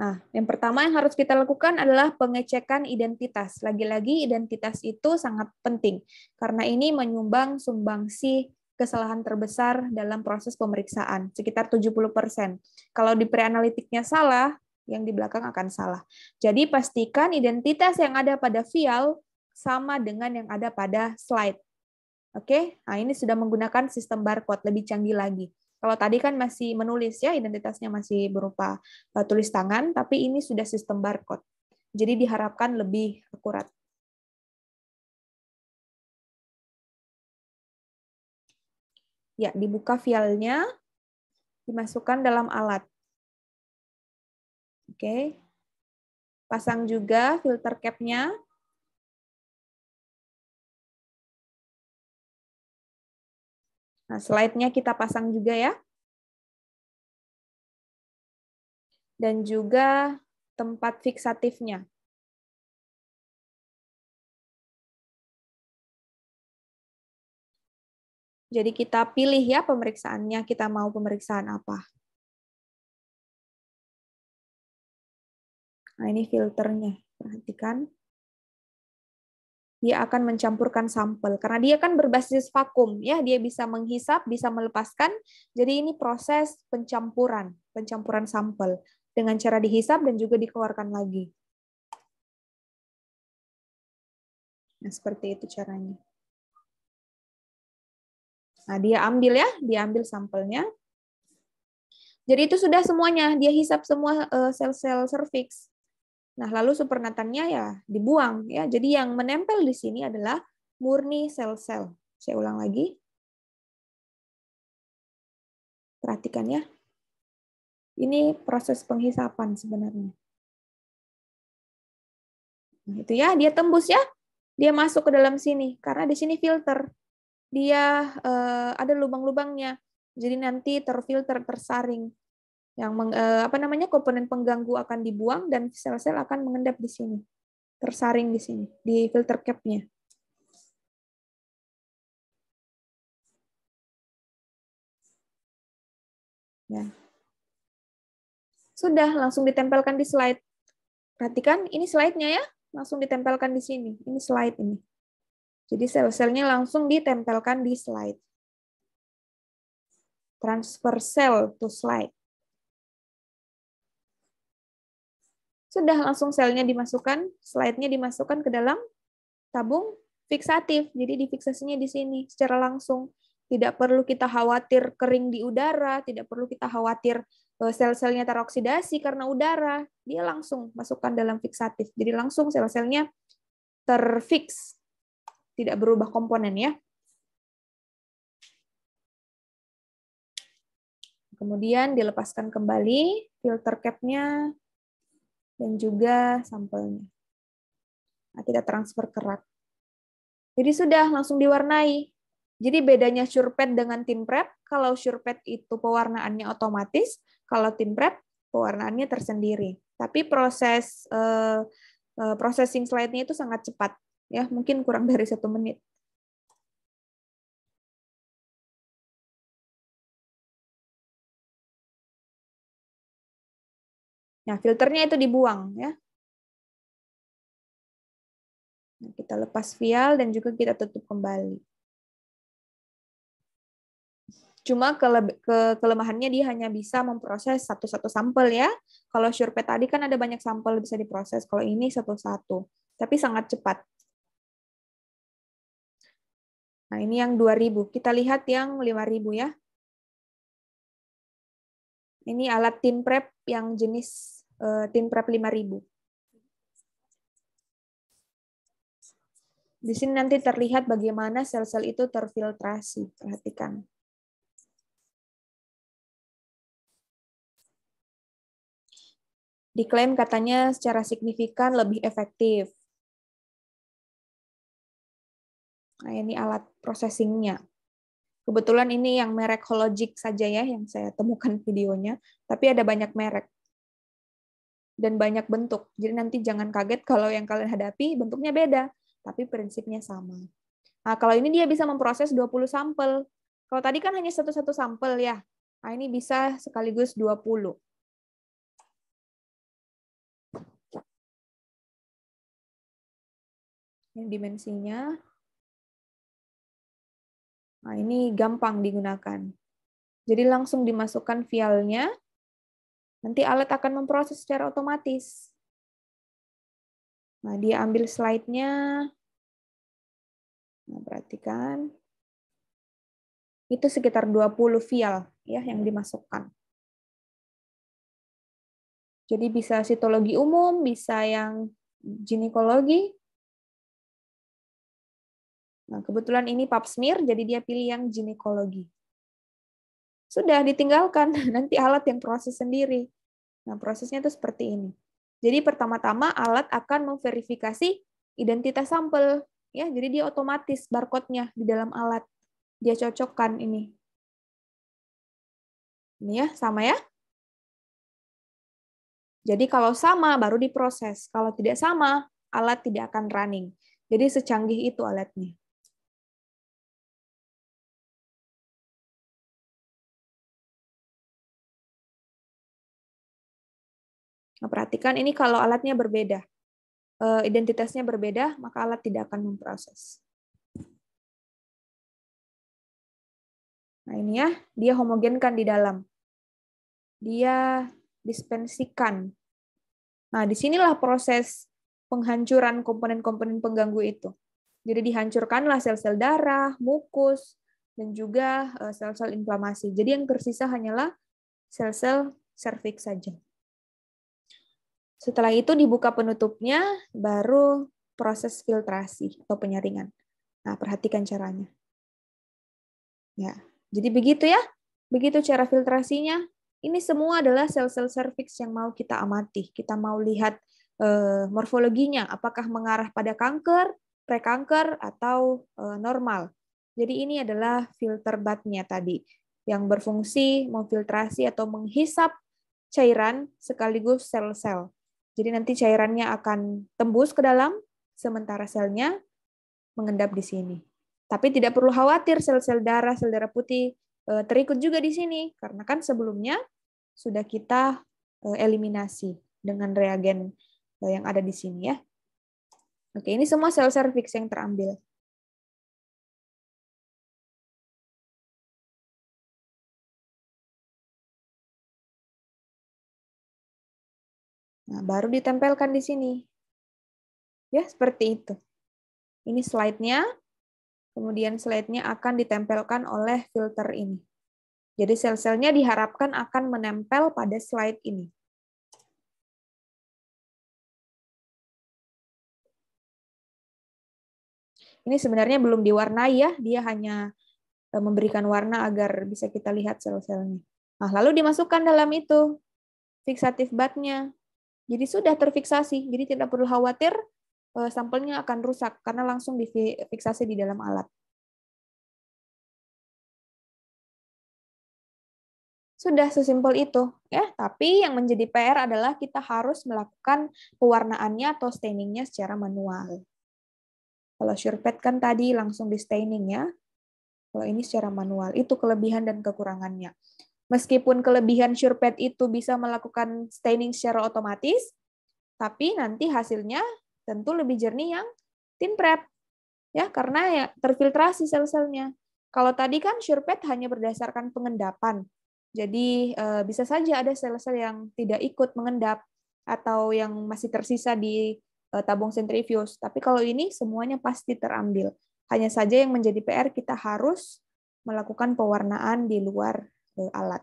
A: Nah, yang pertama yang harus kita lakukan adalah pengecekan identitas. Lagi-lagi identitas itu sangat penting karena ini menyumbang sumbangsi kesalahan terbesar dalam proses pemeriksaan, sekitar 70%. Kalau di pre-analitiknya salah, yang di belakang akan salah. Jadi pastikan identitas yang ada pada vial sama dengan yang ada pada slide. Oke, nah ini sudah menggunakan sistem barcode lebih canggih lagi. Kalau tadi kan masih menulis ya, identitasnya masih berupa eh, tulis tangan, tapi ini sudah sistem barcode. Jadi diharapkan lebih akurat. Ya, dibuka filenya dimasukkan dalam alat. Oke. Pasang juga filter capnya.
C: Nah, slide-nya kita pasang juga ya. Dan juga tempat fiksatifnya. Jadi kita pilih ya pemeriksaannya, kita mau pemeriksaan apa.
A: Nah, ini filternya, perhatikan. Dia akan mencampurkan sampel karena dia kan berbasis vakum ya, dia bisa menghisap, bisa melepaskan. Jadi ini proses pencampuran, pencampuran sampel dengan cara dihisap dan juga dikeluarkan lagi. Nah, seperti itu caranya. Nah, dia ambil ya, dia ambil sampelnya. Jadi itu sudah semuanya, dia hisap semua eh, sel-sel serviks. Nah, lalu supernatannya ya dibuang ya. Jadi yang menempel di sini adalah murni sel-sel. Saya ulang lagi.
C: Perhatikan ya. Ini proses penghisapan
A: sebenarnya. Nah, itu ya, dia tembus ya. Dia masuk ke dalam sini karena di sini filter dia uh, ada lubang-lubangnya. Jadi nanti terfilter, tersaring. Yang meng, uh, apa namanya komponen pengganggu akan dibuang dan sel-sel akan mengendap di sini. Tersaring di sini, di filter cap-nya.
B: Ya.
C: Sudah,
A: langsung ditempelkan di slide. Perhatikan, ini slide-nya ya. Langsung ditempelkan di sini. Ini slide ini. Jadi sel-selnya langsung ditempelkan di slide.
C: Transfer cell to slide.
A: Sudah langsung selnya dimasukkan, slide-nya dimasukkan ke dalam tabung fiksatif. Jadi difiksasinya di sini secara langsung. Tidak perlu kita khawatir kering di udara, tidak perlu kita khawatir eh, sel-selnya teroksidasi karena udara. Dia langsung masukkan dalam fiksatif. Jadi langsung sel-selnya terfix tidak berubah komponen ya. Kemudian dilepaskan kembali filter cap-nya dan juga sampelnya. Nah, kita transfer kerak. Jadi sudah langsung diwarnai. Jadi bedanya surepet dengan tin prep, kalau surepet itu pewarnaannya otomatis, kalau tin prep pewarnaannya tersendiri. Tapi proses uh, processing slide-nya itu sangat cepat ya mungkin kurang dari satu menit.
C: Nah, filternya itu dibuang ya.
B: Nah,
A: kita lepas vial dan juga kita tutup kembali. Cuma kele ke kelemahannya dia hanya bisa memproses satu-satu sampel ya. Kalau survei tadi kan ada banyak sampel bisa diproses, kalau ini satu-satu. Tapi sangat cepat, Nah, ini yang 2000. Kita lihat yang 5000
C: ya. Ini alat tin prep yang jenis
A: uh, tin prep 5000. Di sini nanti terlihat bagaimana sel-sel itu terfiltrasi. Perhatikan.
C: Diklaim katanya secara signifikan lebih efektif.
A: Nah, ini alat processingnya. Kebetulan ini yang merek Hologic saja ya yang saya temukan videonya, tapi ada banyak merek dan banyak bentuk. Jadi nanti jangan kaget kalau yang kalian hadapi bentuknya beda, tapi prinsipnya sama. Nah, kalau ini dia bisa memproses 20 sampel. Kalau tadi kan hanya satu-satu sampel ya. Nah, ini bisa sekaligus 20. Ini dimensinya Nah, ini gampang digunakan. Jadi langsung dimasukkan vialnya, nanti alat akan memproses secara otomatis. Nah, dia ambil slide-nya.
C: Nah, perhatikan. Itu sekitar 20 vial ya yang dimasukkan.
A: Jadi bisa sitologi umum, bisa yang ginekologi, Nah, kebetulan ini pap smear, jadi dia pilih yang ginekologi. Sudah ditinggalkan, nanti alat yang proses sendiri. Nah, prosesnya itu seperti ini. Jadi pertama-tama alat akan memverifikasi identitas sampel, ya. Jadi dia otomatis barcode-nya di dalam alat. Dia cocokkan ini.
C: Ini ya, sama ya.
A: Jadi kalau sama baru diproses, kalau tidak sama alat tidak akan running. Jadi secanggih itu alatnya.
C: Nah, perhatikan ini kalau alatnya berbeda, eh, identitasnya berbeda, maka alat tidak akan memproses.
B: Nah
A: ini ya, dia homogenkan di dalam. Dia dispensikan. Nah disinilah proses penghancuran komponen-komponen pengganggu itu. Jadi dihancurkanlah sel-sel darah, mukus, dan juga eh, sel-sel inflamasi. Jadi yang tersisa hanyalah sel-sel serviks saja. Setelah itu dibuka penutupnya, baru proses filtrasi atau penyaringan. Nah, perhatikan caranya. Ya, jadi begitu ya. Begitu cara filtrasinya. Ini semua adalah sel-sel serviks yang mau kita amati. Kita mau lihat eh, morfologinya, apakah mengarah pada kanker, prekanker, atau eh, normal. Jadi ini adalah filter batnya tadi yang berfungsi memfiltrasi atau menghisap cairan sekaligus sel-sel. Jadi nanti cairannya akan tembus ke dalam, sementara selnya mengendap di sini. Tapi tidak perlu khawatir sel-sel darah, sel darah putih e, terikut juga di sini, karena kan sebelumnya sudah kita e, eliminasi dengan reagen e, yang ada di sini ya. Oke, ini semua sel serviks
C: yang terambil.
A: Nah, baru ditempelkan di sini. Ya, seperti itu. Ini slide-nya. Kemudian slide-nya akan ditempelkan oleh filter ini. Jadi sel-selnya diharapkan akan menempel pada slide ini. Ini sebenarnya belum diwarnai ya, dia hanya e, memberikan warna agar bisa kita lihat sel-selnya. Nah, lalu dimasukkan dalam itu bud-nya. Jadi sudah terfiksasi, jadi tidak perlu khawatir eh, sampelnya akan rusak karena langsung difiksasi di dalam alat. Sudah sesimpel itu, ya. Tapi yang menjadi PR adalah kita harus melakukan pewarnaannya atau stainingnya secara manual. Kalau surpet kan tadi langsung di staining ya. Kalau ini secara manual, itu kelebihan dan kekurangannya. Meskipun kelebihan SurePad itu bisa melakukan staining secara otomatis, tapi nanti hasilnya tentu lebih jernih yang tin prep. Ya, karena ya terfiltrasi sel-selnya. Kalau tadi kan SurePad hanya berdasarkan pengendapan. Jadi eh, bisa saja ada sel-sel yang tidak ikut mengendap atau yang masih tersisa di eh, tabung sentrifuse. Tapi kalau ini semuanya pasti terambil. Hanya saja yang menjadi PR kita harus melakukan pewarnaan di luar alat.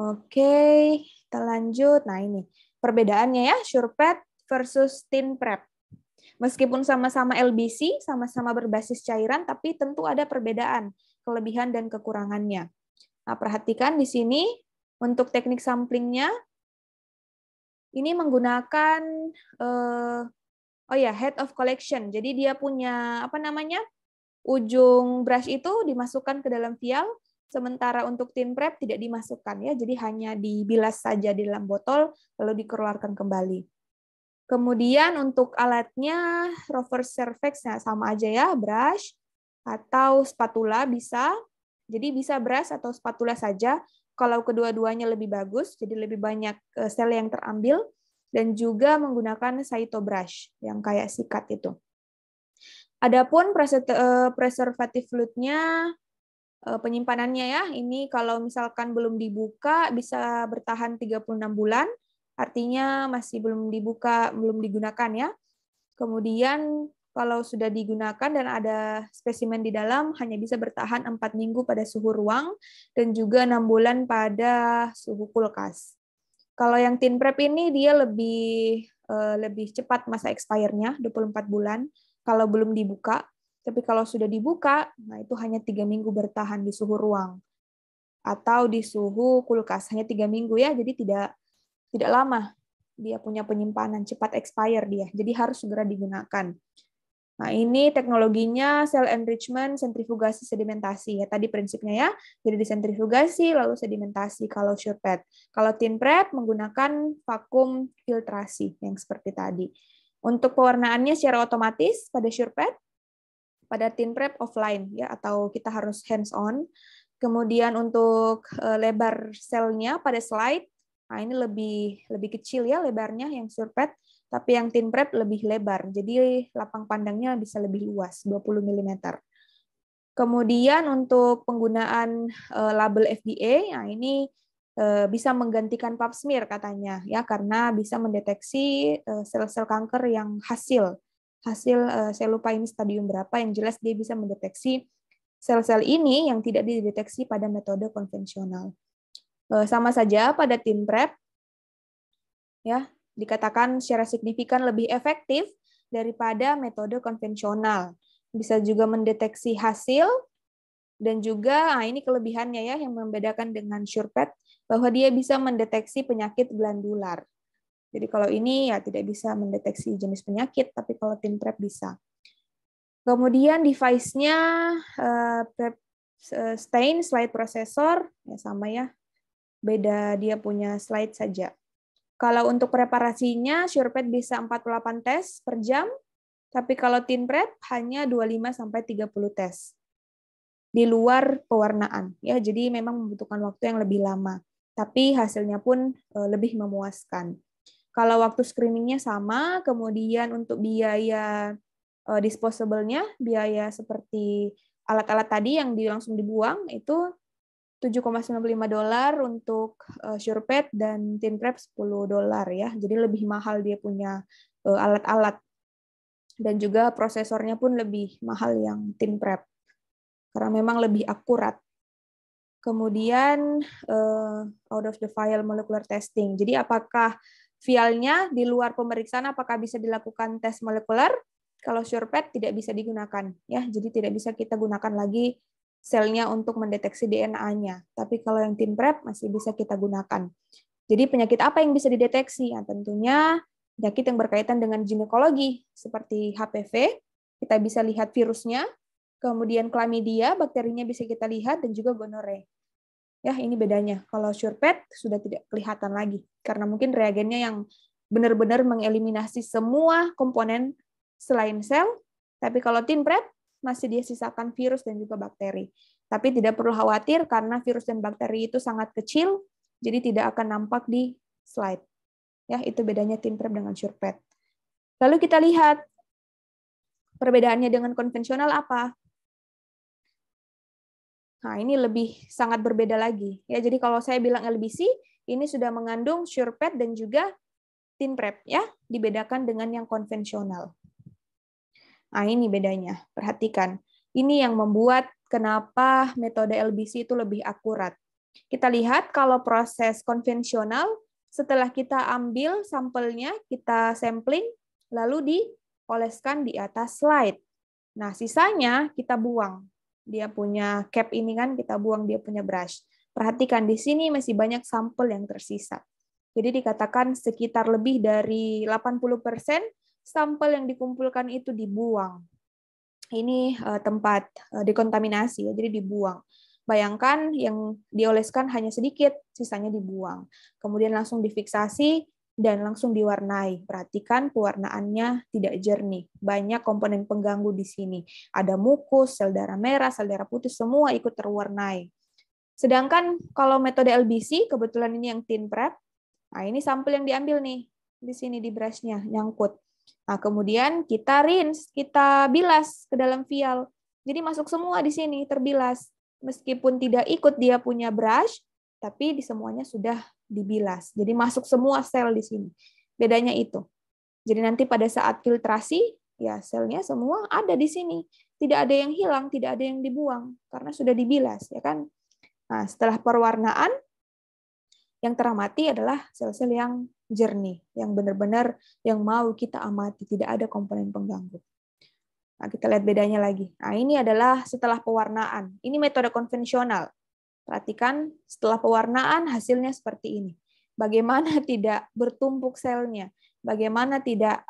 A: Oke, kita lanjut. Nah ini perbedaannya ya, surpet versus tin prep. Meskipun sama-sama LBC, sama-sama berbasis cairan, tapi tentu ada perbedaan, kelebihan dan kekurangannya. Nah, perhatikan di sini untuk teknik samplingnya, ini menggunakan, eh, oh ya, head of collection. Jadi dia punya apa namanya ujung brush itu dimasukkan ke dalam vial, sementara untuk tin prep tidak dimasukkan ya, jadi hanya dibilas saja di dalam botol lalu dikeluarkan kembali. Kemudian untuk alatnya rover cervix ya, sama aja ya, brush atau spatula bisa. Jadi bisa brush atau spatula saja. Kalau kedua-duanya lebih bagus, jadi lebih banyak eh, sel yang terambil dan juga menggunakan saito brush yang kayak sikat itu. Adapun eh, preservatif fluidnya eh, penyimpanannya ya, ini kalau misalkan belum dibuka bisa bertahan 36 bulan, artinya masih belum dibuka, belum digunakan ya. Kemudian kalau sudah digunakan dan ada spesimen di dalam hanya bisa bertahan 4 minggu pada suhu ruang dan juga 6 bulan pada suhu kulkas. Kalau yang tin prep ini dia lebih eh, lebih cepat masa expirednya 24 bulan kalau belum dibuka, tapi kalau sudah dibuka, nah itu hanya tiga minggu bertahan di suhu ruang atau di suhu kulkas hanya tiga minggu ya, jadi tidak tidak lama dia punya penyimpanan cepat expire dia, jadi harus segera digunakan. Nah, ini teknologinya cell enrichment, sentrifugasi, sedimentasi. Ya, tadi prinsipnya ya, jadi disentrifugasi, lalu sedimentasi kalau sure pad. Kalau tin prep menggunakan vakum filtrasi yang seperti tadi. Untuk pewarnaannya secara otomatis pada SurePad, pada tin prep offline ya atau kita harus hands on. Kemudian untuk eh, lebar selnya pada slide, nah ini lebih lebih kecil ya lebarnya yang SurePad, tapi yang tin prep lebih lebar. Jadi lapang pandangnya bisa lebih luas, 20 mm. Kemudian untuk penggunaan eh, label FDA, nah ini Eh, bisa menggantikan pap smear katanya ya karena bisa mendeteksi eh, sel-sel kanker yang hasil hasil eh, saya lupa ini stadium berapa yang jelas dia bisa mendeteksi sel-sel ini yang tidak dideteksi pada metode konvensional. Sama saja pada tim PrEP ya dikatakan secara signifikan lebih efektif daripada metode konvensional. Bisa juga mendeteksi hasil dan juga nah ini kelebihannya ya yang membedakan dengan SurePet bahwa dia bisa mendeteksi penyakit glandular. Jadi kalau ini ya tidak bisa mendeteksi jenis penyakit, tapi kalau tim PrEP bisa. Kemudian device-nya uh, PrEP eh, stain slide processor, ya sama ya, beda dia punya slide saja. Kalau untuk preparasinya, SurePad bisa 48 tes per jam, tapi kalau tin PrEP hanya 25-30 sampai tes di luar pewarnaan. ya Jadi memang membutuhkan waktu yang lebih lama tapi hasilnya pun eh, lebih memuaskan. Kalau waktu screeningnya sama, kemudian untuk biaya eh, disposable-nya, biaya seperti alat-alat tadi yang langsung dibuang itu 7,95 dolar untuk eh, SurePad dan ThinCrab 10 dolar ya. Jadi lebih mahal dia punya alat-alat dan juga prosesornya pun lebih mahal yang ThinCrab karena memang lebih akurat kemudian uh, out of the file molecular testing. Jadi apakah vialnya di luar pemeriksaan apakah bisa dilakukan tes molekuler? Kalau SurePet tidak bisa digunakan ya. Jadi tidak bisa kita gunakan lagi selnya untuk mendeteksi DNA-nya. Tapi kalau yang tim prep masih bisa kita gunakan. Jadi penyakit apa yang bisa dideteksi? Ya, tentunya penyakit yang berkaitan dengan ginekologi seperti HPV, kita bisa lihat virusnya, kemudian klamidia, bakterinya bisa kita lihat dan juga gonore. Ya, ini bedanya. Kalau SurePet sudah tidak kelihatan lagi karena mungkin reagennya yang benar-benar mengeliminasi semua komponen selain sel, tapi kalau TinPrep masih dia sisakan virus dan juga bakteri. Tapi tidak perlu khawatir karena virus dan bakteri itu sangat kecil, jadi tidak akan nampak di slide. Ya, itu bedanya TinPrep dengan SurePet. Lalu kita lihat perbedaannya dengan konvensional apa? Nah, ini lebih sangat berbeda lagi. Ya, jadi kalau saya bilang LBC, ini sudah mengandung surepet dan juga tin prep ya, dibedakan dengan yang konvensional. Nah, ini bedanya. Perhatikan. Ini yang membuat kenapa metode LBC itu lebih akurat. Kita lihat kalau proses konvensional setelah kita ambil sampelnya, kita sampling lalu dioleskan di atas slide. Nah, sisanya kita buang dia punya cap ini kan kita buang, dia punya brush. Perhatikan di sini masih banyak sampel yang tersisa. Jadi dikatakan sekitar lebih dari 80% sampel yang dikumpulkan itu dibuang. Ini eh, tempat eh, dekontaminasi, ya, jadi dibuang. Bayangkan yang dioleskan hanya sedikit, sisanya dibuang. Kemudian langsung difiksasi, dan langsung diwarnai. Perhatikan pewarnaannya tidak jernih. Banyak komponen pengganggu di sini. Ada mukus, sel darah merah, sel darah putih, semua ikut terwarnai. Sedangkan kalau metode LBC, kebetulan ini yang tin prep, nah ini sampel yang diambil nih, di sini di brushnya, nyangkut. Nah, kemudian kita rinse, kita bilas ke dalam vial. Jadi masuk semua di sini terbilas. Meskipun tidak ikut dia punya brush, tapi di semuanya sudah dibilas. Jadi masuk semua sel di sini. Bedanya itu. Jadi nanti pada saat filtrasi, ya selnya semua ada di sini. Tidak ada yang hilang, tidak ada yang dibuang karena sudah dibilas, ya kan? Nah, setelah perwarnaan yang teramati adalah sel-sel yang jernih, yang benar-benar yang mau kita amati, tidak ada komponen pengganggu. Nah, kita lihat bedanya lagi. Nah, ini adalah setelah pewarnaan. Ini metode konvensional. Perhatikan setelah pewarnaan hasilnya seperti ini. Bagaimana tidak bertumpuk selnya, bagaimana tidak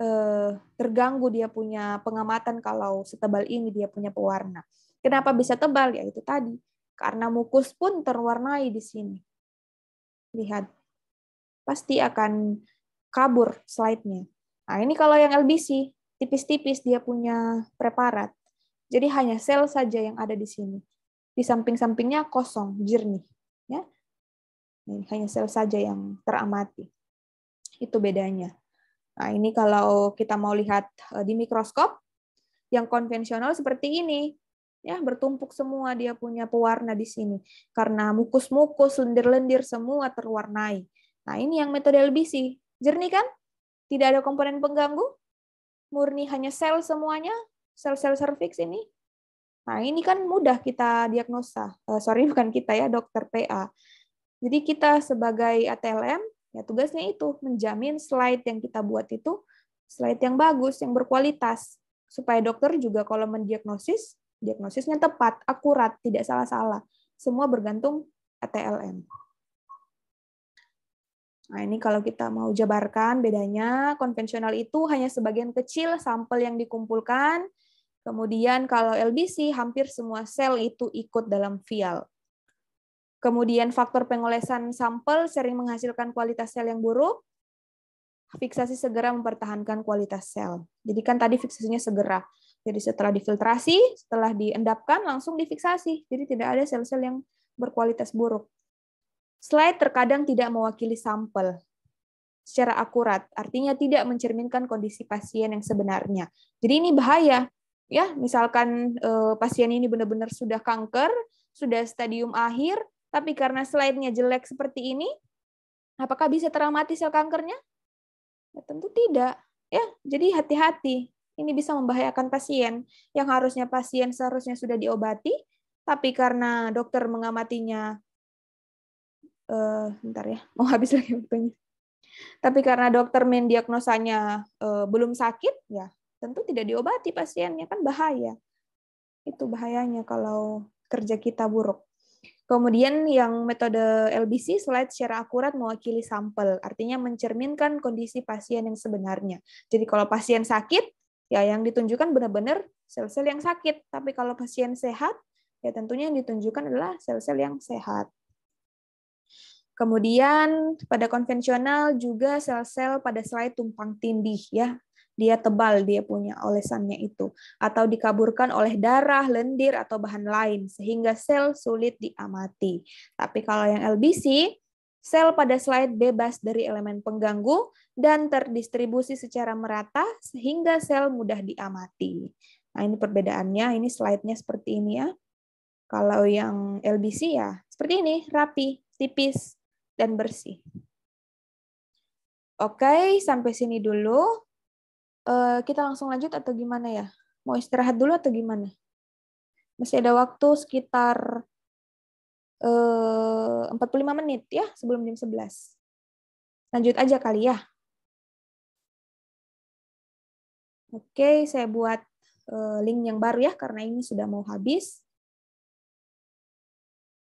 A: eh, terganggu dia punya pengamatan kalau setebal ini dia punya pewarna. Kenapa bisa tebal? Ya itu tadi, karena mukus pun terwarnai di sini. Lihat, pasti akan kabur slide-nya. Nah ini kalau yang LBC, tipis-tipis dia punya preparat. Jadi hanya sel saja yang ada di sini di samping-sampingnya kosong, jernih. Ya. Ini hanya sel saja yang teramati. Itu bedanya. Nah, ini kalau kita mau lihat eh, di mikroskop, yang konvensional seperti ini, ya bertumpuk semua dia punya pewarna di sini karena mukus-mukus lendir-lendir semua terwarnai. Nah, ini yang metode LBC. Jernih kan? Tidak ada komponen pengganggu? Murni hanya sel semuanya? Sel-sel serviks ini Nah, ini kan mudah kita diagnosa. Uh, sorry, bukan kita ya, dokter PA. Jadi kita sebagai ATLM, ya tugasnya itu menjamin slide yang kita buat itu slide yang bagus, yang berkualitas, supaya dokter juga kalau mendiagnosis, diagnosisnya tepat, akurat, tidak salah-salah. Semua bergantung ATLM. Nah, ini kalau kita mau jabarkan bedanya, konvensional itu hanya sebagian kecil sampel yang dikumpulkan, Kemudian kalau LBC hampir semua sel itu ikut dalam vial. Kemudian faktor pengolesan sampel sering menghasilkan kualitas sel yang buruk. Fiksasi segera mempertahankan kualitas sel. Jadi kan tadi fiksasinya segera. Jadi setelah difiltrasi, setelah diendapkan langsung difiksasi. Jadi tidak ada sel-sel yang berkualitas buruk. Slide terkadang tidak mewakili sampel secara akurat, artinya tidak mencerminkan kondisi pasien yang sebenarnya. Jadi ini bahaya ya misalkan eh, pasien ini benar-benar sudah kanker, sudah stadium akhir, tapi karena slide-nya jelek seperti ini, apakah bisa teramati sel kankernya? Ya, tentu tidak. Ya, jadi hati-hati. Ini bisa membahayakan pasien. Yang harusnya pasien seharusnya sudah diobati, tapi karena dokter mengamatinya, eh, bentar ya, mau habis lagi waktunya. Tapi karena dokter mendiagnosanya uh, eh, belum sakit, ya tentu tidak diobati pasiennya kan bahaya. Itu bahayanya kalau kerja kita buruk. Kemudian yang metode LBC slide secara akurat mewakili sampel, artinya mencerminkan kondisi pasien yang sebenarnya. Jadi kalau pasien sakit, ya yang ditunjukkan benar-benar sel-sel yang sakit. Tapi kalau pasien sehat, ya tentunya yang ditunjukkan adalah sel-sel yang sehat. Kemudian pada konvensional juga sel-sel pada slide tumpang tindih ya dia tebal dia punya olesannya itu atau dikaburkan oleh darah, lendir atau bahan lain sehingga sel sulit diamati. Tapi kalau yang LBC Sel pada slide bebas dari elemen pengganggu dan terdistribusi secara merata sehingga sel mudah diamati. Nah, ini perbedaannya. Ini slide-nya seperti ini ya. Kalau yang LBC ya seperti ini, rapi, tipis, dan bersih. Oke, sampai sini dulu uh, kita langsung lanjut atau gimana ya? Mau istirahat dulu atau gimana? Masih ada waktu sekitar eh, uh, 45 menit ya sebelum jam 11. Lanjut aja kali ya. Oke, saya buat eh, link yang baru ya karena ini sudah mau habis.